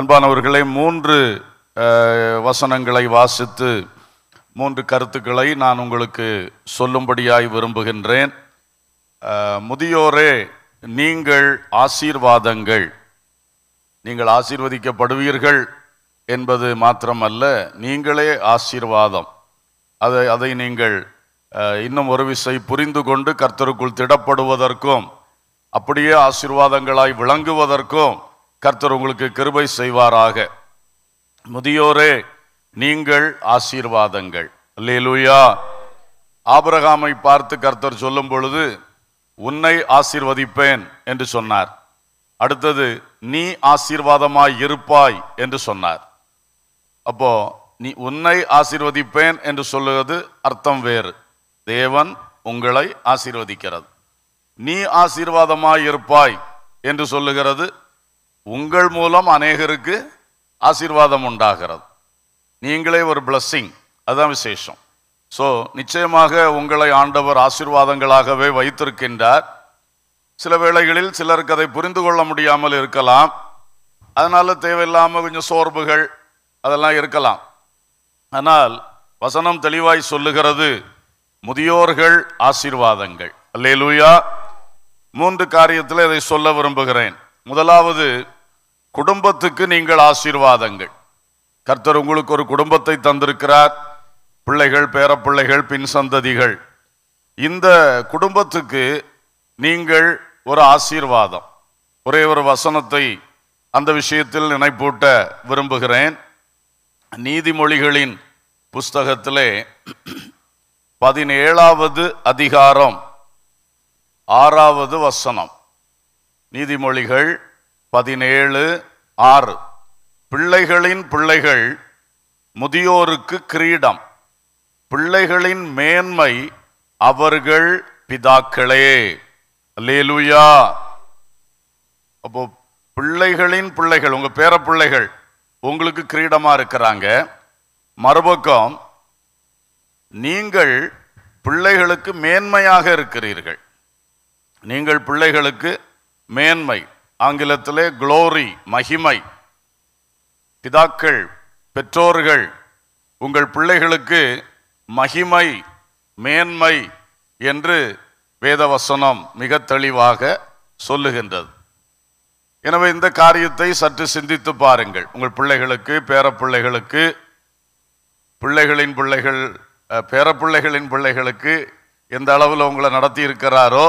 அன்பானவர்களே மூன்று வசனங்களை வாசித்து மூன்று கருத்துக்களை நான் உங்களுக்கு சொல்லும்படியாய் விரும்புகின்றேன் முதியோரே நீங்கள் ஆசீர்வாதங்கள் நீங்கள் ஆசீர்வதிக்கப்படுவீர்கள் என்பது மாத்திரமல்ல நீங்களே ஆசீர்வாதம் அதை அதை நீங்கள் இன்னும் ஒரு விசை புரிந்து கொண்டு கர்த்தருக்குள் திடப்படுவதற்கும் அப்படியே ஆசீர்வாதங்களாய் விளங்குவதற்கும் கர்த்தர் உங்களுக்கு கிருபை செய்வாராக முதியோரே நீங்கள் ஆசீர்வாதங்கள் அல்லேலூயா ஆபரகாமை பார்த்து கர்த்தர் சொல்லும் பொழுது உன்னை ஆசீர்வதிப்பேன் என்று சொன்னார் அடுத்தது நீ ஆசீர்வாதமாய் இருப்பாய் என்று சொன்னார் அப்போ நீ உன்னை ஆசீர்வதிப்பேன் என்று சொல்லுவது அர்த்தம் வேறு தேவன் உங்களை ஆசீர்வதிக்கிறது நீ ஆசீர்வாதமாய் இருப்பாய் என்று சொல்லுகிறது உங்கள் மூலம் அநேகருக்கு ஆசீர்வாதம் உண்டாகிறது நீங்களே ஒரு பிளஸ்ஸிங் அதுதான் விசேஷம் ஸோ நிச்சயமாக உங்களை ஆண்டவர் ஆசீர்வாதங்களாகவே வைத்திருக்கின்றார் சில வேளைகளில் சிலருக்கு அதை புரிந்து கொள்ள முடியாமல் இருக்கலாம் அதனால் தேவையில்லாமல் கொஞ்சம் சோர்வுகள் அதெல்லாம் இருக்கலாம் ஆனால் வசனம் தெளிவாய் சொல்லுகிறது முதியோர்கள் ஆசீர்வாதங்கள் அல்லேலூயா மூன்று காரியத்தில் இதை சொல்ல விரும்புகிறேன் முதலாவது குடும்பத்துக்கு நீங்கள் ஆசீர்வாதங்கள் கர்த்தர் உங்களுக்கு ஒரு குடும்பத்தை தந்திருக்கிறார் பிள்ளைகள் பேரப்பிள்ளைகள் பின் சந்ததிகள் இந்த குடும்பத்துக்கு நீங்கள் ஒரு ஆசீர்வாதம் ஒரே ஒரு வசனத்தை அந்த விஷயத்தில் நினைப்பூட்ட விரும்புகிறேன் நீதிமொழிகளின் புஸ்தகத்திலே பதினேழாவது அதிகாரம் ஆறாவது வசனம் நீதிமொழிகள் பதினேழு ஆறு பிள்ளைகளின் பிள்ளைகள் முதியோருக்கு கிரீடம் பிள்ளைகளின் மேன்மை அவர்கள் பிதாக்களே லேலுயா அப்போ பிள்ளைகளின் பிள்ளைகள் உங்கள் பேர பிள்ளைகள் உங்களுக்கு கிரீடமாக இருக்கிறாங்க மறுபக்கம் நீங்கள் பிள்ளைகளுக்கு மேன்மையாக இருக்கிறீர்கள் நீங்கள் பிள்ளைகளுக்கு மேன்மை ஆங்கிலத்திலே குளோரி மகிமை பிதாக்கள் பெற்றோர்கள் உங்கள் பிள்ளைகளுக்கு மகிமை மேன்மை என்று வேதவசனம் மிக தெளிவாக சொல்லுகின்றது எனவே இந்த காரியத்தை சற்று சிந்தித்து பாருங்கள் உங்கள் பிள்ளைகளுக்கு பேரப்பிள்ளைகளுக்கு பிள்ளைகளின் பிள்ளைகள் பேரப்பிள்ளைகளின் பிள்ளைகளுக்கு எந்த அளவில் உங்களை நடத்தி இருக்கிறாரோ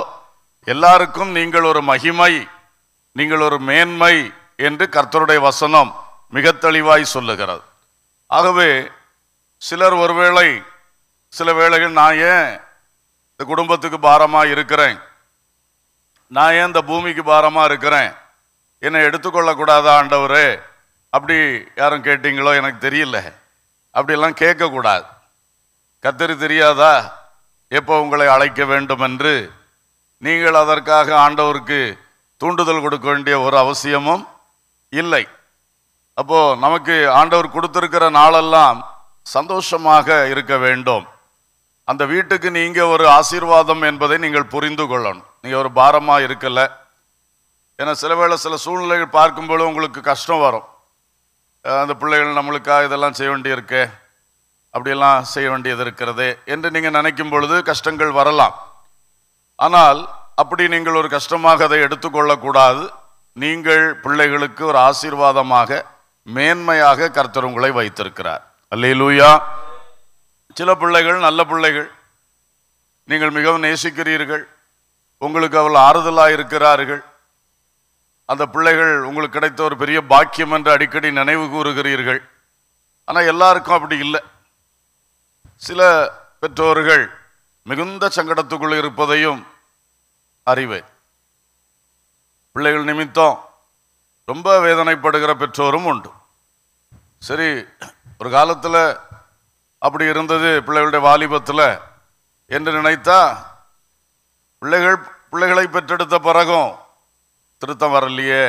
எல்லாருக்கும் நீங்கள் ஒரு மகிமை நீங்கள் ஒரு மேன்மை என்று கர்த்தருடைய வசனம் மிக தெளிவாய் சொல்லுகிறது ஆகவே சிலர் ஒருவேளை சில வேளைகள் நான் ஏன் இந்த குடும்பத்துக்கு பாரமாக இருக்கிறேன் நான் ஏன் இந்த பூமிக்கு பாரமாக இருக்கிறேன் என்னை எடுத்துக்கொள்ளக்கூடாதா ஆண்டவரே அப்படி யாரும் கேட்டிங்களோ எனக்கு தெரியல அப்படிலாம் கேட்கக்கூடாது கத்தரி தெரியாதா எப்போ உங்களை அழைக்க வேண்டும் என்று நீங்கள் அதற்காக ஆண்டவருக்கு தூண்டுதல் கொடுக்க வேண்டிய ஒரு அவசியமும் இல்லை அப்போது நமக்கு ஆண்டவர் கொடுத்துருக்கிற நாளெல்லாம் சந்தோஷமாக இருக்க வேண்டும் அந்த வீட்டுக்கு நீங்கள் ஒரு ஆசீர்வாதம் என்பதை நீங்கள் புரிந்து கொள்ளணும் நீங்கள் ஒரு பாரமாக இருக்கலை ஏன்னா சில வேளை சில சூழ்நிலைகள் பார்க்கும்போது உங்களுக்கு கஷ்டம் வரும் அந்த பிள்ளைகள் நம்மளுக்காக இதெல்லாம் செய்ய வேண்டியிருக்கு அப்படியெல்லாம் செய்ய வேண்டியது இருக்கிறது என்று நீங்கள் நினைக்கும் பொழுது கஷ்டங்கள் வரலாம் ஆனால் அப்படி நீங்கள் ஒரு கஷ்டமாக அதை எடுத்துக்கொள்ளக்கூடாது நீங்கள் பிள்ளைகளுக்கு ஒரு ஆசீர்வாதமாக மேன்மையாக கர்த்தர் உங்களை வைத்திருக்கிறார் அல்லையிலூயா சில பிள்ளைகள் நல்ல பிள்ளைகள் நீங்கள் மிகவும் நேசிக்கிறீர்கள் உங்களுக்கு அவள் ஆறுதலாக இருக்கிறார்கள் அந்த பிள்ளைகள் உங்களுக்கு கிடைத்த ஒரு பெரிய பாக்கியம் என்று அடிக்கடி நினைவு கூறுகிறீர்கள் ஆனால் எல்லாருக்கும் அப்படி இல்லை சில பெற்றோர்கள் மிகுந்த சங்கடத்துக்குள் இருப்பதையும் அறிவு பிள்ளைகள் நிமித்தம் ரொம்ப வேதனைப்படுகிற பெற்றோரும் உண்டு சரி ஒரு காலத்தில் அப்படி இருந்தது பிள்ளைகளுடைய வாலிபத்தில் என்று நினைத்தா பிள்ளைகள் பிள்ளைகளை பெற்றெடுத்த பிறகும் திருத்தம் வரலையே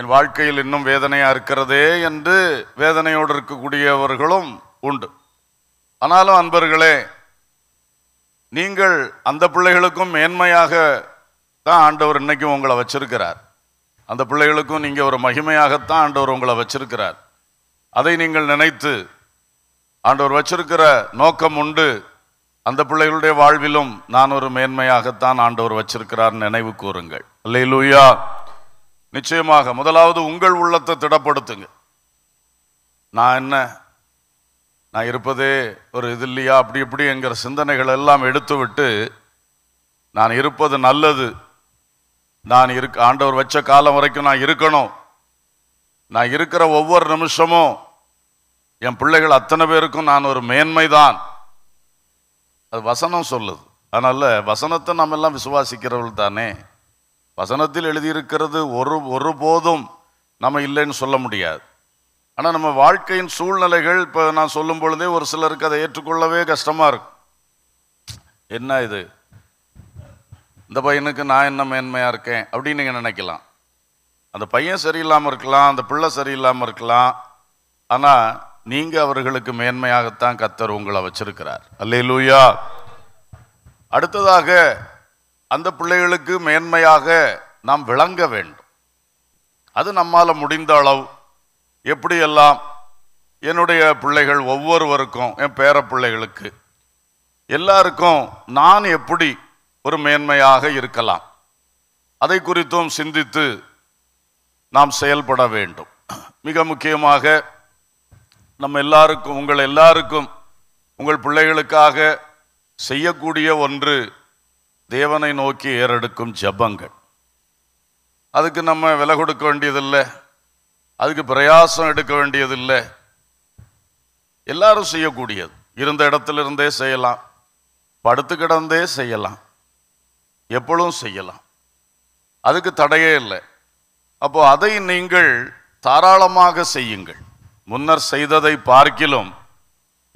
என் வாழ்க்கையில் இன்னும் வேதனையாக இருக்கிறதே என்று வேதனையோடு இருக்கக்கூடியவர்களும் உண்டு ஆனாலும் அன்பர்களே நீங்கள் அந்த பிள்ளைகளுக்கும் மேன்மையாக தான் ஆண்டவர் இன்னைக்கும் உங்களை வச்சிருக்கிறார் அந்த பிள்ளைகளுக்கும் நீங்கள் ஒரு மகிமையாகத்தான் ஆண்டவர் உங்களை வச்சிருக்கிறார் அதை நீங்கள் நினைத்து ஆண்டவர் வச்சிருக்கிற நோக்கம் உண்டு அந்த பிள்ளைகளுடைய வாழ்விலும் நான் ஒரு மேன்மையாகத்தான் ஆண்டவர் வச்சிருக்கிறார் நினைவு கூறுங்கள் இல்லை லூயா நிச்சயமாக முதலாவது உங்கள் உள்ளத்தை திடப்படுத்துங்க நான் என்ன நான் இருப்பதே ஒரு இது இல்லையா அப்படி இப்படி என்கிற சிந்தனைகள் எல்லாம் எடுத்துவிட்டு நான் இருப்பது நல்லது நான் இருக்க ஆண்டவர் வச்ச காலம் வரைக்கும் நான் இருக்கணும் நான் இருக்கிற ஒவ்வொரு நிமிஷமும் என் பிள்ளைகள் அத்தனை பேருக்கும் நான் ஒரு மேன்மை தான் அது வசனம் சொல்லுது அதனால் வசனத்தை நம்ம எல்லாம் விசுவாசிக்கிறவள் தானே வசனத்தில் எழுதியிருக்கிறது ஒரு ஒருபோதும் நம்ம இல்லைன்னு சொல்ல முடியாது ஆனால் நம்ம வாழ்க்கையின் சூழ்நிலைகள் இப்போ நான் சொல்லும் பொழுதே ஒரு சிலருக்கு அதை ஏற்றுக்கொள்ளவே கஷ்டமாக இருக்கும் என்ன இது இந்த பையனுக்கு நான் என்ன மேன்மையாக இருக்கேன் அப்படின்னு நீங்கள் நினைக்கலாம் அந்த பையன் சரியில்லாமல் இருக்கலாம் அந்த பிள்ளை சரியில்லாமல் இருக்கலாம் ஆனால் நீங்கள் அவர்களுக்கு மேன்மையாகத்தான் கத்தர் உங்களை வச்சிருக்கிறார் லூயா அடுத்ததாக அந்த பிள்ளைகளுக்கு மேன்மையாக நாம் விளங்க வேண்டும் அது நம்மால் முடிந்த அளவு எப்படியெல்லாம் என்னுடைய பிள்ளைகள் ஒவ்வொருவருக்கும் என் பேர பிள்ளைகளுக்கு எல்லாருக்கும் நான் எப்படி ஒரு மேன்மையாக இருக்கலாம் அதை குறித்தும் சிந்தித்து நாம் செயல்பட வேண்டும் மிக முக்கியமாக நம்ம எல்லாருக்கும் உங்கள் எல்லாருக்கும் உங்கள் பிள்ளைகளுக்காக செய்யக்கூடிய ஒன்று தேவனை நோக்கி ஏறெடுக்கும் ஜபங்கள் அதுக்கு நம்ம விலை கொடுக்க வேண்டியதில்லை அதுக்கு பிரயாசம் எடுக்க வேண்டியதில்லை எல்லாரும் செய்யக்கூடியது இருந்த இடத்துல இருந்தே செய்யலாம் படுத்து கிடந்தே செய்யலாம் எப்பொழுதும் செய்யலாம் அதுக்கு தடையே இல்லை அப்போ அதை நீங்கள் தாராளமாக செய்யுங்கள் முன்னர் செய்ததை பார்க்கிலும்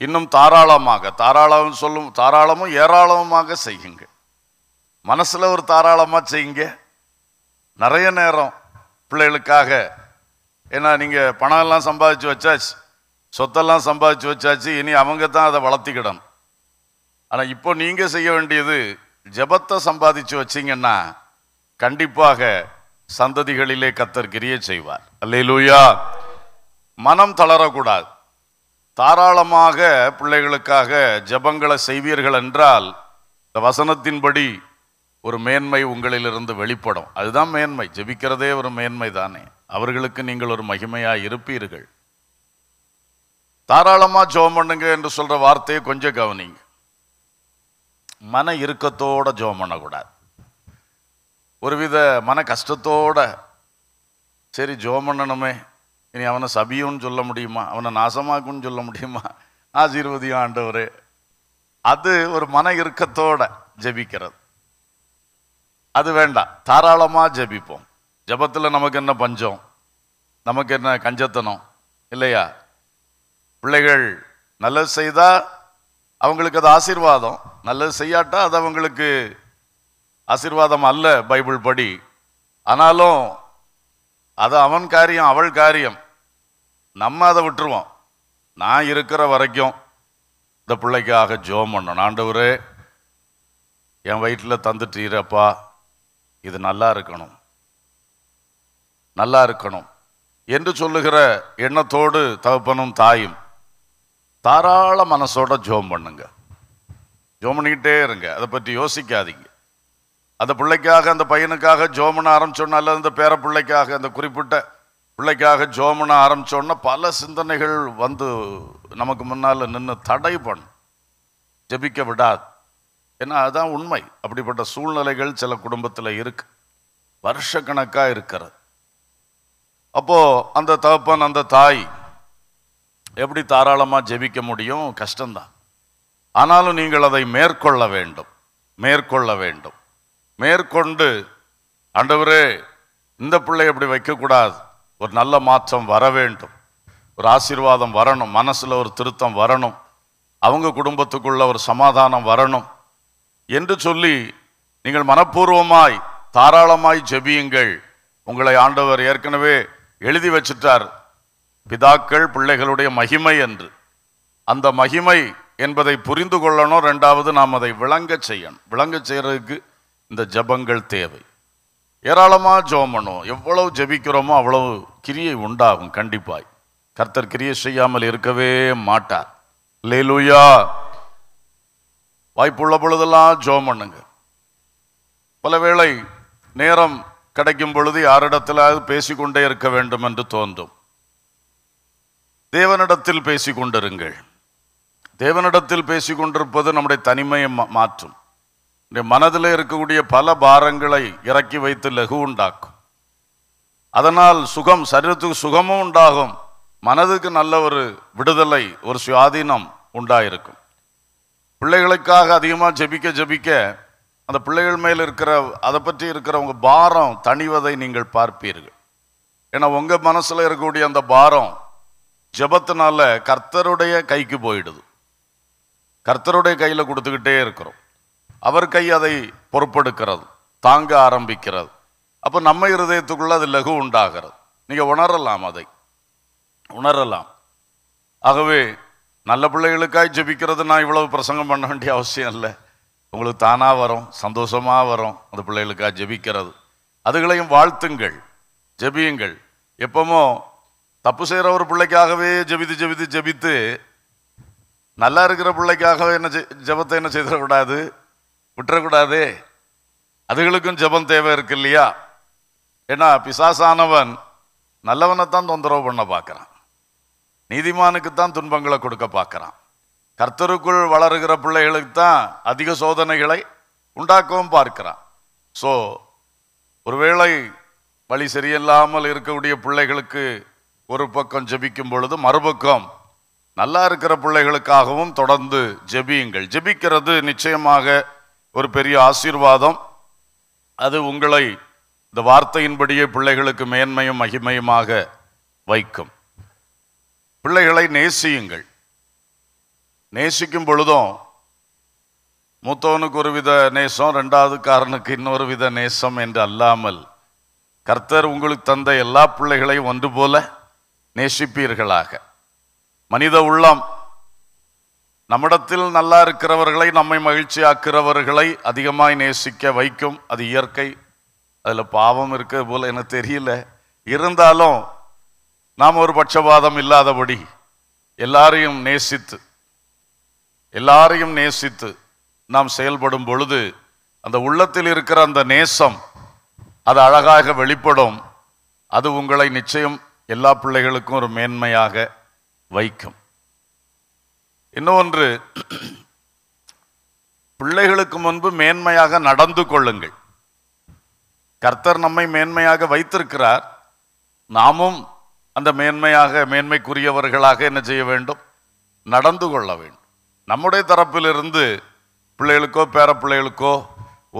இன்னும் தாராளமாக தாராளம் சொல்லும் தாராளமும் ஏராளமாக செய்யுங்க மனசில் ஒரு தாராளமாக செய்யுங்க நிறைய நேரம் பிள்ளைகளுக்காக ஏன்னா நீங்கள் பணம் எல்லாம் சம்பாதிச்சு வச்சாச்சு சொத்தெல்லாம் சம்பாதிச்சு வச்சாச்சு இனி அவங்க தான் அதை வளர்த்திக்கிடணும் ஆனால் இப்போ நீங்கள் செய்ய வேண்டியது ஜபத்தை சம்பாதிச்சு வச்சிங்கன்னா கண்டிப்பாக சந்ததிகளிலே கத்தர் கிரிய செய்வார் அல்லையிலூயா மனம் தளரக்கூடாது தாராளமாக பிள்ளைகளுக்காக ஜபங்களை செய்வீர்கள் என்றால் இந்த வசனத்தின்படி ஒரு மேன்மை உங்களிலிருந்து வெளிப்படும் அதுதான் மேன்மை ஜெபிக்கிறதே ஒரு மேன்மை தானே அவர்களுக்கு நீங்கள் ஒரு மகிமையாக இருப்பீர்கள் தாராளமாக ஜோம் பண்ணுங்க என்று சொல்கிற வார்த்தையை கொஞ்சம் கவனிங்க மன இறுக்கத்தோட ஜோம் பண்ணக்கூடாது ஒருவித மன கஷ்டத்தோட சரி ஜோம் பண்ணணுமே இனி அவனை சபியும்னு சொல்ல முடியுமா அவனை நாசமாக்கும்னு சொல்ல முடியுமா ஆசீர்வதியும் ஆண்டவர் அது ஒரு மன இறுக்கத்தோட ஜெபிக்கிறது அது வேண்டாம் தாராளமாக ஜபிப்போம் ஜபத்தில் நமக்கு என்ன பஞ்சம் நமக்கு என்ன கஞ்சத்தனம் இல்லையா பிள்ளைகள் நல்லது செய்தால் அவங்களுக்கு அது ஆசீர்வாதம் நல்லது செய்யாட்டால் அது அவங்களுக்கு ஆசீர்வாதம் அல்ல பைபிள் படி ஆனாலும் அது அவன் காரியம் அவள் காரியம் நம்ம அதை விட்டுருவோம் நான் இருக்கிற வரைக்கும் இந்த பிள்ளைக்காக ஜோம் பண்ணணும் ஆண்டவரே என் வயிற்றில் தந்துட்டீரப்பா இது நல்லா இருக்கணும் நல்லா இருக்கணும் என்று சொல்லுகிற எண்ணத்தோடு தகப்பனும் தாயும் தாராள மனசோட ஜோம் பண்ணுங்க ஜோம் பண்ணிக்கிட்டே இருங்க அதை பற்றி யோசிக்காதீங்க அந்த பிள்ளைக்காக அந்த பையனுக்காக ஜோமன ஆரம்பிச்சோன்னா அல்லது அந்த பேர பிள்ளைக்காக அந்த குறிப்பிட்ட பிள்ளைக்காக ஜோமன ஆரம்பிச்சோன்னா பல சிந்தனைகள் வந்து நமக்கு முன்னால் நின்று தடை பண்ணும் ஜபிக்க விடாது ஏன்னா அதுதான் உண்மை அப்படிப்பட்ட சூழ்நிலைகள் சில குடும்பத்தில் இருக்கு வருஷக்கணக்காக இருக்கிறது அப்போது அந்த தகப்பன் அந்த தாய் எப்படி தாராளமாக ஜெபிக்க முடியும் கஷ்டம்தான் ஆனாலும் நீங்கள் அதை மேற்கொள்ள வேண்டும் மேற்கொள்ள வேண்டும் மேற்கொண்டு ஆண்டவரே இந்த பிள்ளை அப்படி வைக்கக்கூடாது ஒரு நல்ல மாற்றம் வர வேண்டும் ஒரு ஆசீர்வாதம் வரணும் மனசில் ஒரு திருத்தம் வரணும் அவங்க குடும்பத்துக்குள்ள ஒரு சமாதானம் வரணும் என்று சொல்லி நீங்கள் மனப்பூர்வமாய் தாராளமாய் ஜெபியுங்கள் உங்களை ஆண்டவர் ஏற்கனவே எழுதி வச்சிட்டார் பிதாக்கள் பிள்ளைகளுடைய மகிமை என்று அந்த மகிமை என்பதை புரிந்து கொள்ளணும் ரெண்டாவது நாம் அதை விளங்க செய்யணும் விளங்க செய்கிறதுக்கு இந்த ஜபங்கள் தேவை ஏராளமாக ஜோம் எவ்வளவு ஜபிக்கிறோமோ அவ்வளவு கிரியை உண்டாகும் கண்டிப்பாய் கர்த்தர் கிரியை செய்யாமல் இருக்கவே மாட்டார் லேலுயா வாய்ப்புள்ள பொழுதெல்லாம் ஜோம் பண்ணுங்க பல வேளை நேரம் கிடைக்கும் பொழுது யாரிடத்திலாவது பேசிக்கொண்டே இருக்க வேண்டும் என்று தோன்றும் தேவனிடத்தில் பேசிக்கொண்டிருங்கள் தேவனிடத்தில் பேசிக்கொண்டிருப்பது நம்முடைய தனிமையை மாற்றும் மனதில் இருக்கக்கூடிய பல பாரங்களை இறக்கி வைத்து லகு உண்டாக்கும் அதனால் சுகம் சரீரத்துக்கு சுகமும் உண்டாகும் மனதுக்கு நல்ல ஒரு விடுதலை ஒரு சுயாதீனம் உண்டாயிருக்கும் பிள்ளைகளுக்காக அதிகமாக ஜெபிக்க ஜெபிக்க அந்த பிள்ளைகள் மேல் இருக்கிற அதை பற்றி இருக்கிற உங்கள் பாரம் தணிவதை நீங்கள் பார்ப்பீர்கள் ஏன்னா உங்கள் மனசில் இருக்கக்கூடிய அந்த பாரம் ஜபத்தினால கர்த்தருடைய கைக்கு போயிடுது கர்த்தருடைய கையில் கொடுத்துக்கிட்டே இருக்கிறோம் அவர் கை அதை பொறுப்பெடுக்கிறது தாங்க ஆரம்பிக்கிறது அப்போ நம்ம இருதயத்துக்குள்ளே அது லகு உண்டாகிறது நீங்கள் உணரலாம் அதை உணரலாம் ஆகவே நல்ல பிள்ளைகளுக்காக ஜெபிக்கிறது நான் இவ்வளவு பிரசங்கம் பண்ண வேண்டிய அவசியம் இல்லை உங்களுக்கு தானாக வரும் சந்தோஷமாக வரும் அந்த பிள்ளைகளுக்காக ஜெபிக்கிறது அதுகளையும் வாழ்த்துங்கள் ஜெபியுங்கள் எப்பமோ தப்பு செய்கிற ஒரு பிள்ளைக்காகவே ஜெபித்து ஜெபித்து ஜெபித்து நல்லா இருக்கிற பிள்ளைக்காகவே என்ன ஜெபத்தை என்ன செய்திடக்கூடாது விட்டுறக்கூடாதே அதுகளுக்கும் ஜெபம் தேவை இருக்கு இல்லையா ஏன்னா பிசாசானவன் நல்லவனை தான் தொந்தரவு பண்ண பார்க்குறான் நீதிமானுக்கு தான் துன்பங்களை கொடுக்க பார்க்குறான் கர்த்தருக்குள் வளருகிற பிள்ளைகளுக்கு தான் அதிக சோதனைகளை உண்டாக்கவும் பார்க்குறான் ஸோ ஒருவேளை வழி சரியில்லாமல் இருக்கக்கூடிய பிள்ளைகளுக்கு ஒரு பக்கம் ஜபிக்கும் பொழுது மறுபக்கம் நல்லா இருக்கிற பிள்ளைகளுக்காகவும் தொடர்ந்து ஜெபியுங்கள் ஜெபிக்கிறது நிச்சயமாக ஒரு பெரிய ஆசீர்வாதம் அது உங்களை இந்த வார்த்தையின்படியே பிள்ளைகளுக்கு மேன்மையும் மகிமையுமாக வைக்கும் பிள்ளைகளை நேசியுங்கள் நேசிக்கும் பொழுதும் மூத்தவனுக்கு ஒரு வித நேசம் காரனுக்கு இன்னொரு வித நேசம் என்று அல்லாமல் கர்த்தர் உங்களுக்கு தந்த எல்லா பிள்ளைகளையும் ஒன்று போல நேசிப்பீர்களாக மனித உள்ளம் நம்மிடத்தில் நல்லா இருக்கிறவர்களை நம்மை மகிழ்ச்சியாக்குறவர்களை அதிகமாய் நேசிக்க வைக்கும் அது இயற்கை அதில் பாவம் இருக்கிறது போல் எனக்கு தெரியல இருந்தாலும் நாம் ஒரு பட்சபாதம் இல்லாதபடி எல்லாரையும் நேசித்து எல்லாரையும் நேசித்து நாம் செயல்படும் பொழுது அந்த உள்ளத்தில் இருக்கிற அந்த நேசம் அது அழகாக வெளிப்படும் அது உங்களை நிச்சயம் எல்லா பிள்ளைகளுக்கும் ஒரு மேன்மையாக வைக்கும் இன்னொன்று பிள்ளைகளுக்கு முன்பு மேன்மையாக நடந்து கொள்ளுங்கள் கர்த்தர் நம்மை மேன்மையாக வைத்திருக்கிறார் நாமும் அந்த மேன்மையாக மேன்மைக்குரியவர்களாக என்ன செய்ய வேண்டும் நடந்து கொள்ள வேண்டும் நம்முடைய தரப்பிலிருந்து பிள்ளைகளுக்கோ பேர பிள்ளைகளுக்கோ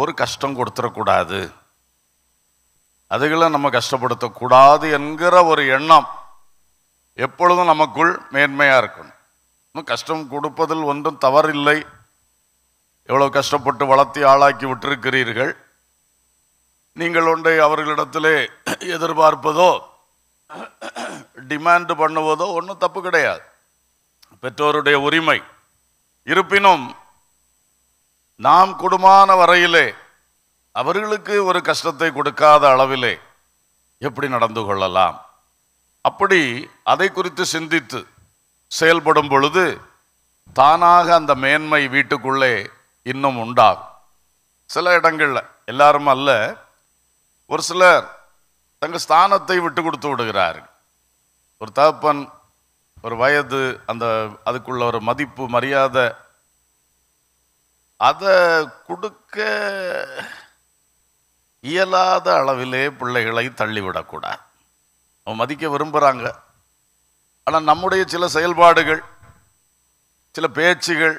ஒரு கஷ்டம் கொடுத்துடக்கூடாது அதுகளை நம்ம கஷ்டப்படுத்தக்கூடாது என்கிற ஒரு எண்ணம் எப்பொழுதும் நமக்குள் மேன்மையாக இருக்கணும் கஷ்டம் கொடுப்பதில் ஒன்றும் தவறில்லை எவ்வளோ கஷ்டப்பட்டு வளர்த்தி ஆளாக்கி விட்டிருக்கிறீர்கள் நீங்கள் ஒன்றை அவர்களிடத்திலே எதிர்பார்ப்பதோ டிமாண்டு பண்ணுவதோ ஒன்றும் தப்பு கிடையாது பெற்றோருடைய உரிமை இருப்பினும் நாம் குடுமான வரையிலே அவர்களுக்கு ஒரு கஷ்டத்தை கொடுக்காத அளவிலே எப்படி நடந்து கொள்ளலாம் அப்படி அதை குறித்து சிந்தித்து செயல்படும் பொழுது தானாக அந்த மேன்மை வீட்டுக்குள்ளே இன்னும் உண்டாகும் சில இடங்களில் எல்லாரும் அல்ல ஒரு சிலர் தங்கள் ஸ்தானத்தை விட்டு கொடுத்து விடுகிறார் ஒரு தகப்பன் ஒரு வயது அந்த அதுக்குள்ள ஒரு மதிப்பு மரியாதை அதை கொடுக்க இயலாத அளவிலே பிள்ளைகளை தள்ளிவிடக்கூடாது அவன் மதிக்க விரும்புகிறாங்க ஆனால் நம்முடைய சில செயல்பாடுகள் சில பேச்சுகள்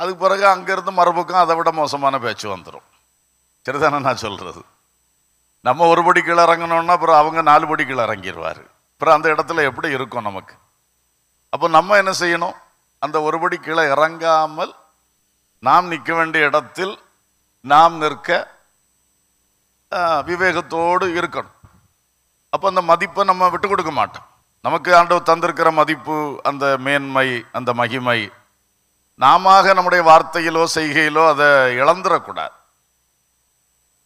அதுக்கு பிறகு அங்கேருந்து மறுபக்கம் அதை விட மோசமான பேச்சு வந்துடும் சரிதானே நான் சொல்கிறது நம்ம ஒரு படி கீழே இறங்கணும்னா அப்புறம் அவங்க நாலு படி கீழே இறங்கிடுவார் அப்புறம் அந்த இடத்துல எப்படி இருக்கும் நமக்கு அப்போ நம்ம என்ன செய்யணும் அந்த ஒரு படி கீழே இறங்காமல் நாம் நிற்க வேண்டிய இடத்தில் நாம் நிற்க விவேகத்தோடு இருக்கணும் அப்போ அந்த மதிப்பை நம்ம விட்டு கொடுக்க மாட்டோம் நமக்கு ஆண்டவர் தந்திருக்கிற மதிப்பு அந்த மேன்மை அந்த மகிமை நாம நம்முடைய வார்த்தையிலோ செய்கையிலோ அதை இழந்துடக்கூடாது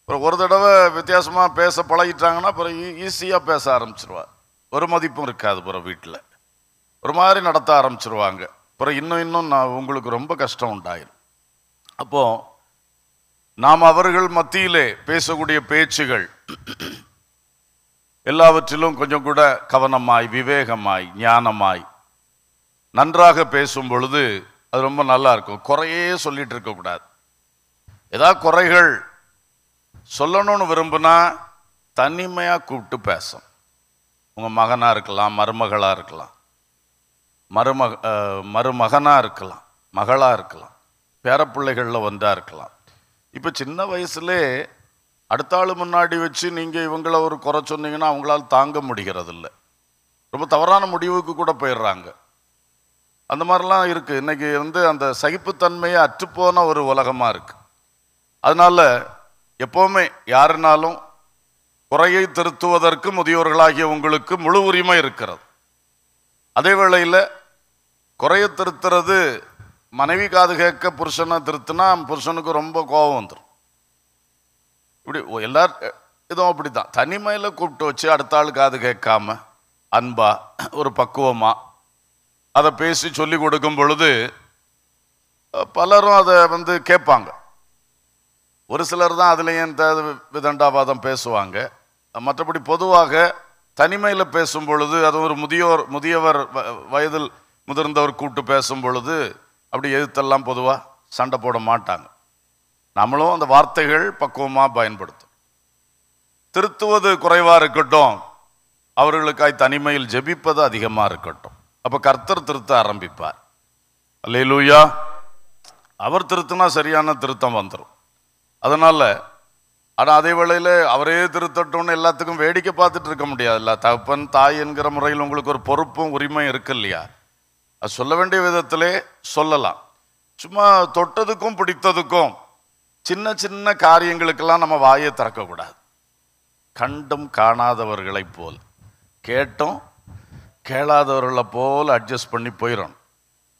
அப்புறம் ஒரு தடவை வித்தியாசமாக பேச பழகிட்டாங்கன்னா அப்புறம் ஈஸியாக பேச ஆரம்பிச்சிருவாள் ஒரு மதிப்பும் இருக்காது அப்புறம் வீட்டில் ஒரு மாதிரி நடத்த ஆரம்பிச்சிருவாங்க அப்புறம் இன்னும் இன்னும் நான் உங்களுக்கு ரொம்ப கஷ்டம் உண்டாயிரும் அப்போது நாம் அவர்கள் மத்தியிலே பேசக்கூடிய பேச்சுகள் எல்லாவற்றிலும் கொஞ்சம் கூட கவனமாய் விவேகமாய் ஞானமாய் நன்றாக பேசும் பொழுது அது ரொம்ப நல்லா இருக்கும் குறையே சொல்லிட்டு இருக்கக்கூடாது ஏதாவது குறைகள் சொல்லணும்னு விரும்புனா தனிமையாக கூப்பிட்டு பேசும் உங்கள் மகனாக இருக்கலாம் மருமகளாக இருக்கலாம் மருமக மருமகனாக இருக்கலாம் மகளாக இருக்கலாம் பேரப்பிள்ளைகளில் வந்தால் இருக்கலாம் இப்போ சின்ன வயசுலே அடுத்த ஆள் முன்னாடி வச்சு நீங்கள் இவங்கள ஒரு குறை சொன்னீங்கன்னா அவங்களால் தாங்க முடிகிறதில்ல ரொம்ப தவறான முடிவுக்கு கூட போயிடுறாங்க அந்த மாதிரிலாம் இருக்குது இன்றைக்கி வந்து அந்த சகிப்புத்தன்மையை அற்றுப்போன ஒரு உலகமாக இருக்குது அதனால் எப்போவுமே யாருனாலும் குறையை திருத்துவதற்கு முதியோர்களாகிய உங்களுக்கு முழு உரிமை இருக்கிறது அதே வேளையில் குறையை திருத்துறது மனைவி காது கேட்க புருஷனை திருத்தினா புருஷனுக்கு ரொம்ப கோபம் வந்துடும் இப்படி எல்லார் இதுவும் அப்படி தான் தனிமையில் கூப்பிட்டு வச்சு அடுத்த ஆள் காது கேட்காம அன்பா ஒரு பக்குவமாக அதை பேசி சொல்லி கொடுக்கும் பொழுது பலரும் அதை வந்து கேட்பாங்க ஒரு சிலர் தான் அதுலேயும் விதண்டாபாதம் பேசுவாங்க மற்றபடி பொதுவாக தனிமையில் பேசும் பொழுது அது ஒரு முதியோர் முதியவர் வயதில் முதிர்ந்தவர் கூட்டு பேசும் பொழுது அப்படி எதிர்த்தெல்லாம் பொதுவாக சண்டை போட மாட்டாங்க நம்மளும் அந்த வார்த்தைகள் பக்குவமாக பயன்படுத்தும் திருத்துவது குறைவாக இருக்கட்டும் அவர்களுக்காய் தனிமையில் ஜெபிப்பது அதிகமாக இருக்கட்டும் அப்போ கர்த்தர் திருத்த ஆரம்பிப்பார் அல்லையிலூயா அவர் திருத்தினா சரியான திருத்தம் வந்துடும் அதனால் ஆனால் அதே வேளையில் அவரே திருத்தட்டும்னு எல்லாத்துக்கும் வேடிக்கை பார்த்துட்டு இருக்க முடியாதுல்ல தகப்பன் தாய் என்கிற முறையில் உங்களுக்கு ஒரு பொறுப்பும் உரிமையும் இருக்கு இல்லையா அது சொல்ல வேண்டிய விதத்திலே சொல்லலாம் சும்மா தொட்டதுக்கும் பிடித்ததுக்கும் சின்ன சின்ன காரியங்களுக்கெல்லாம் நம்ம வாயை திறக்கக்கூடாது கண்டும் காணாதவர்களைப் போல் கேட்டோம் கேளாதவர்களை போல் அட்ஜஸ்ட் பண்ணி போயிடணும்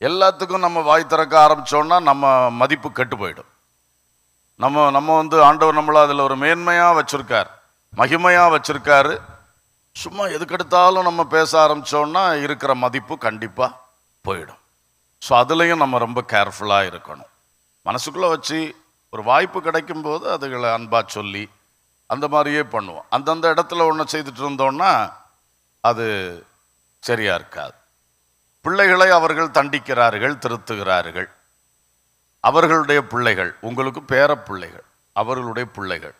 எல்லாத்துக்கும் நம்ம வாய் திறக்க ஆரம்பித்தோன்னா நம்ம மதிப்பு கெட்டு போயிடும் நம்ம நம்ம வந்து ஆண்டவர் நம்மளை அதில் ஒரு மேன்மையாக வச்சுருக்கார் மகிமையாக வச்சுருக்காரு சும்மா எதுக்கெடுத்தாலும் நம்ம பேச ஆரம்பித்தோன்னா இருக்கிற மதிப்பு கண்டிப்பாக போயிடும் ஸோ அதுலேயும் நம்ம ரொம்ப கேர்ஃபுல்லாக இருக்கணும் மனசுக்குள்ளே வச்சு ஒரு வாய்ப்பு கிடைக்கும் போது அதுகளை அன்பாக சொல்லி அந்த மாதிரியே பண்ணுவோம் அந்தந்த இடத்துல ஒன்று செய்துட்டு இருந்தோன்னா அது சரியாக இருக்காது பிள்ளைகளை அவர்கள் தண்டிக்கிறார்கள் திருத்துகிறார்கள் அவர்களுடைய பிள்ளைகள் உங்களுக்கு பேர பிள்ளைகள் அவர்களுடைய பிள்ளைகள்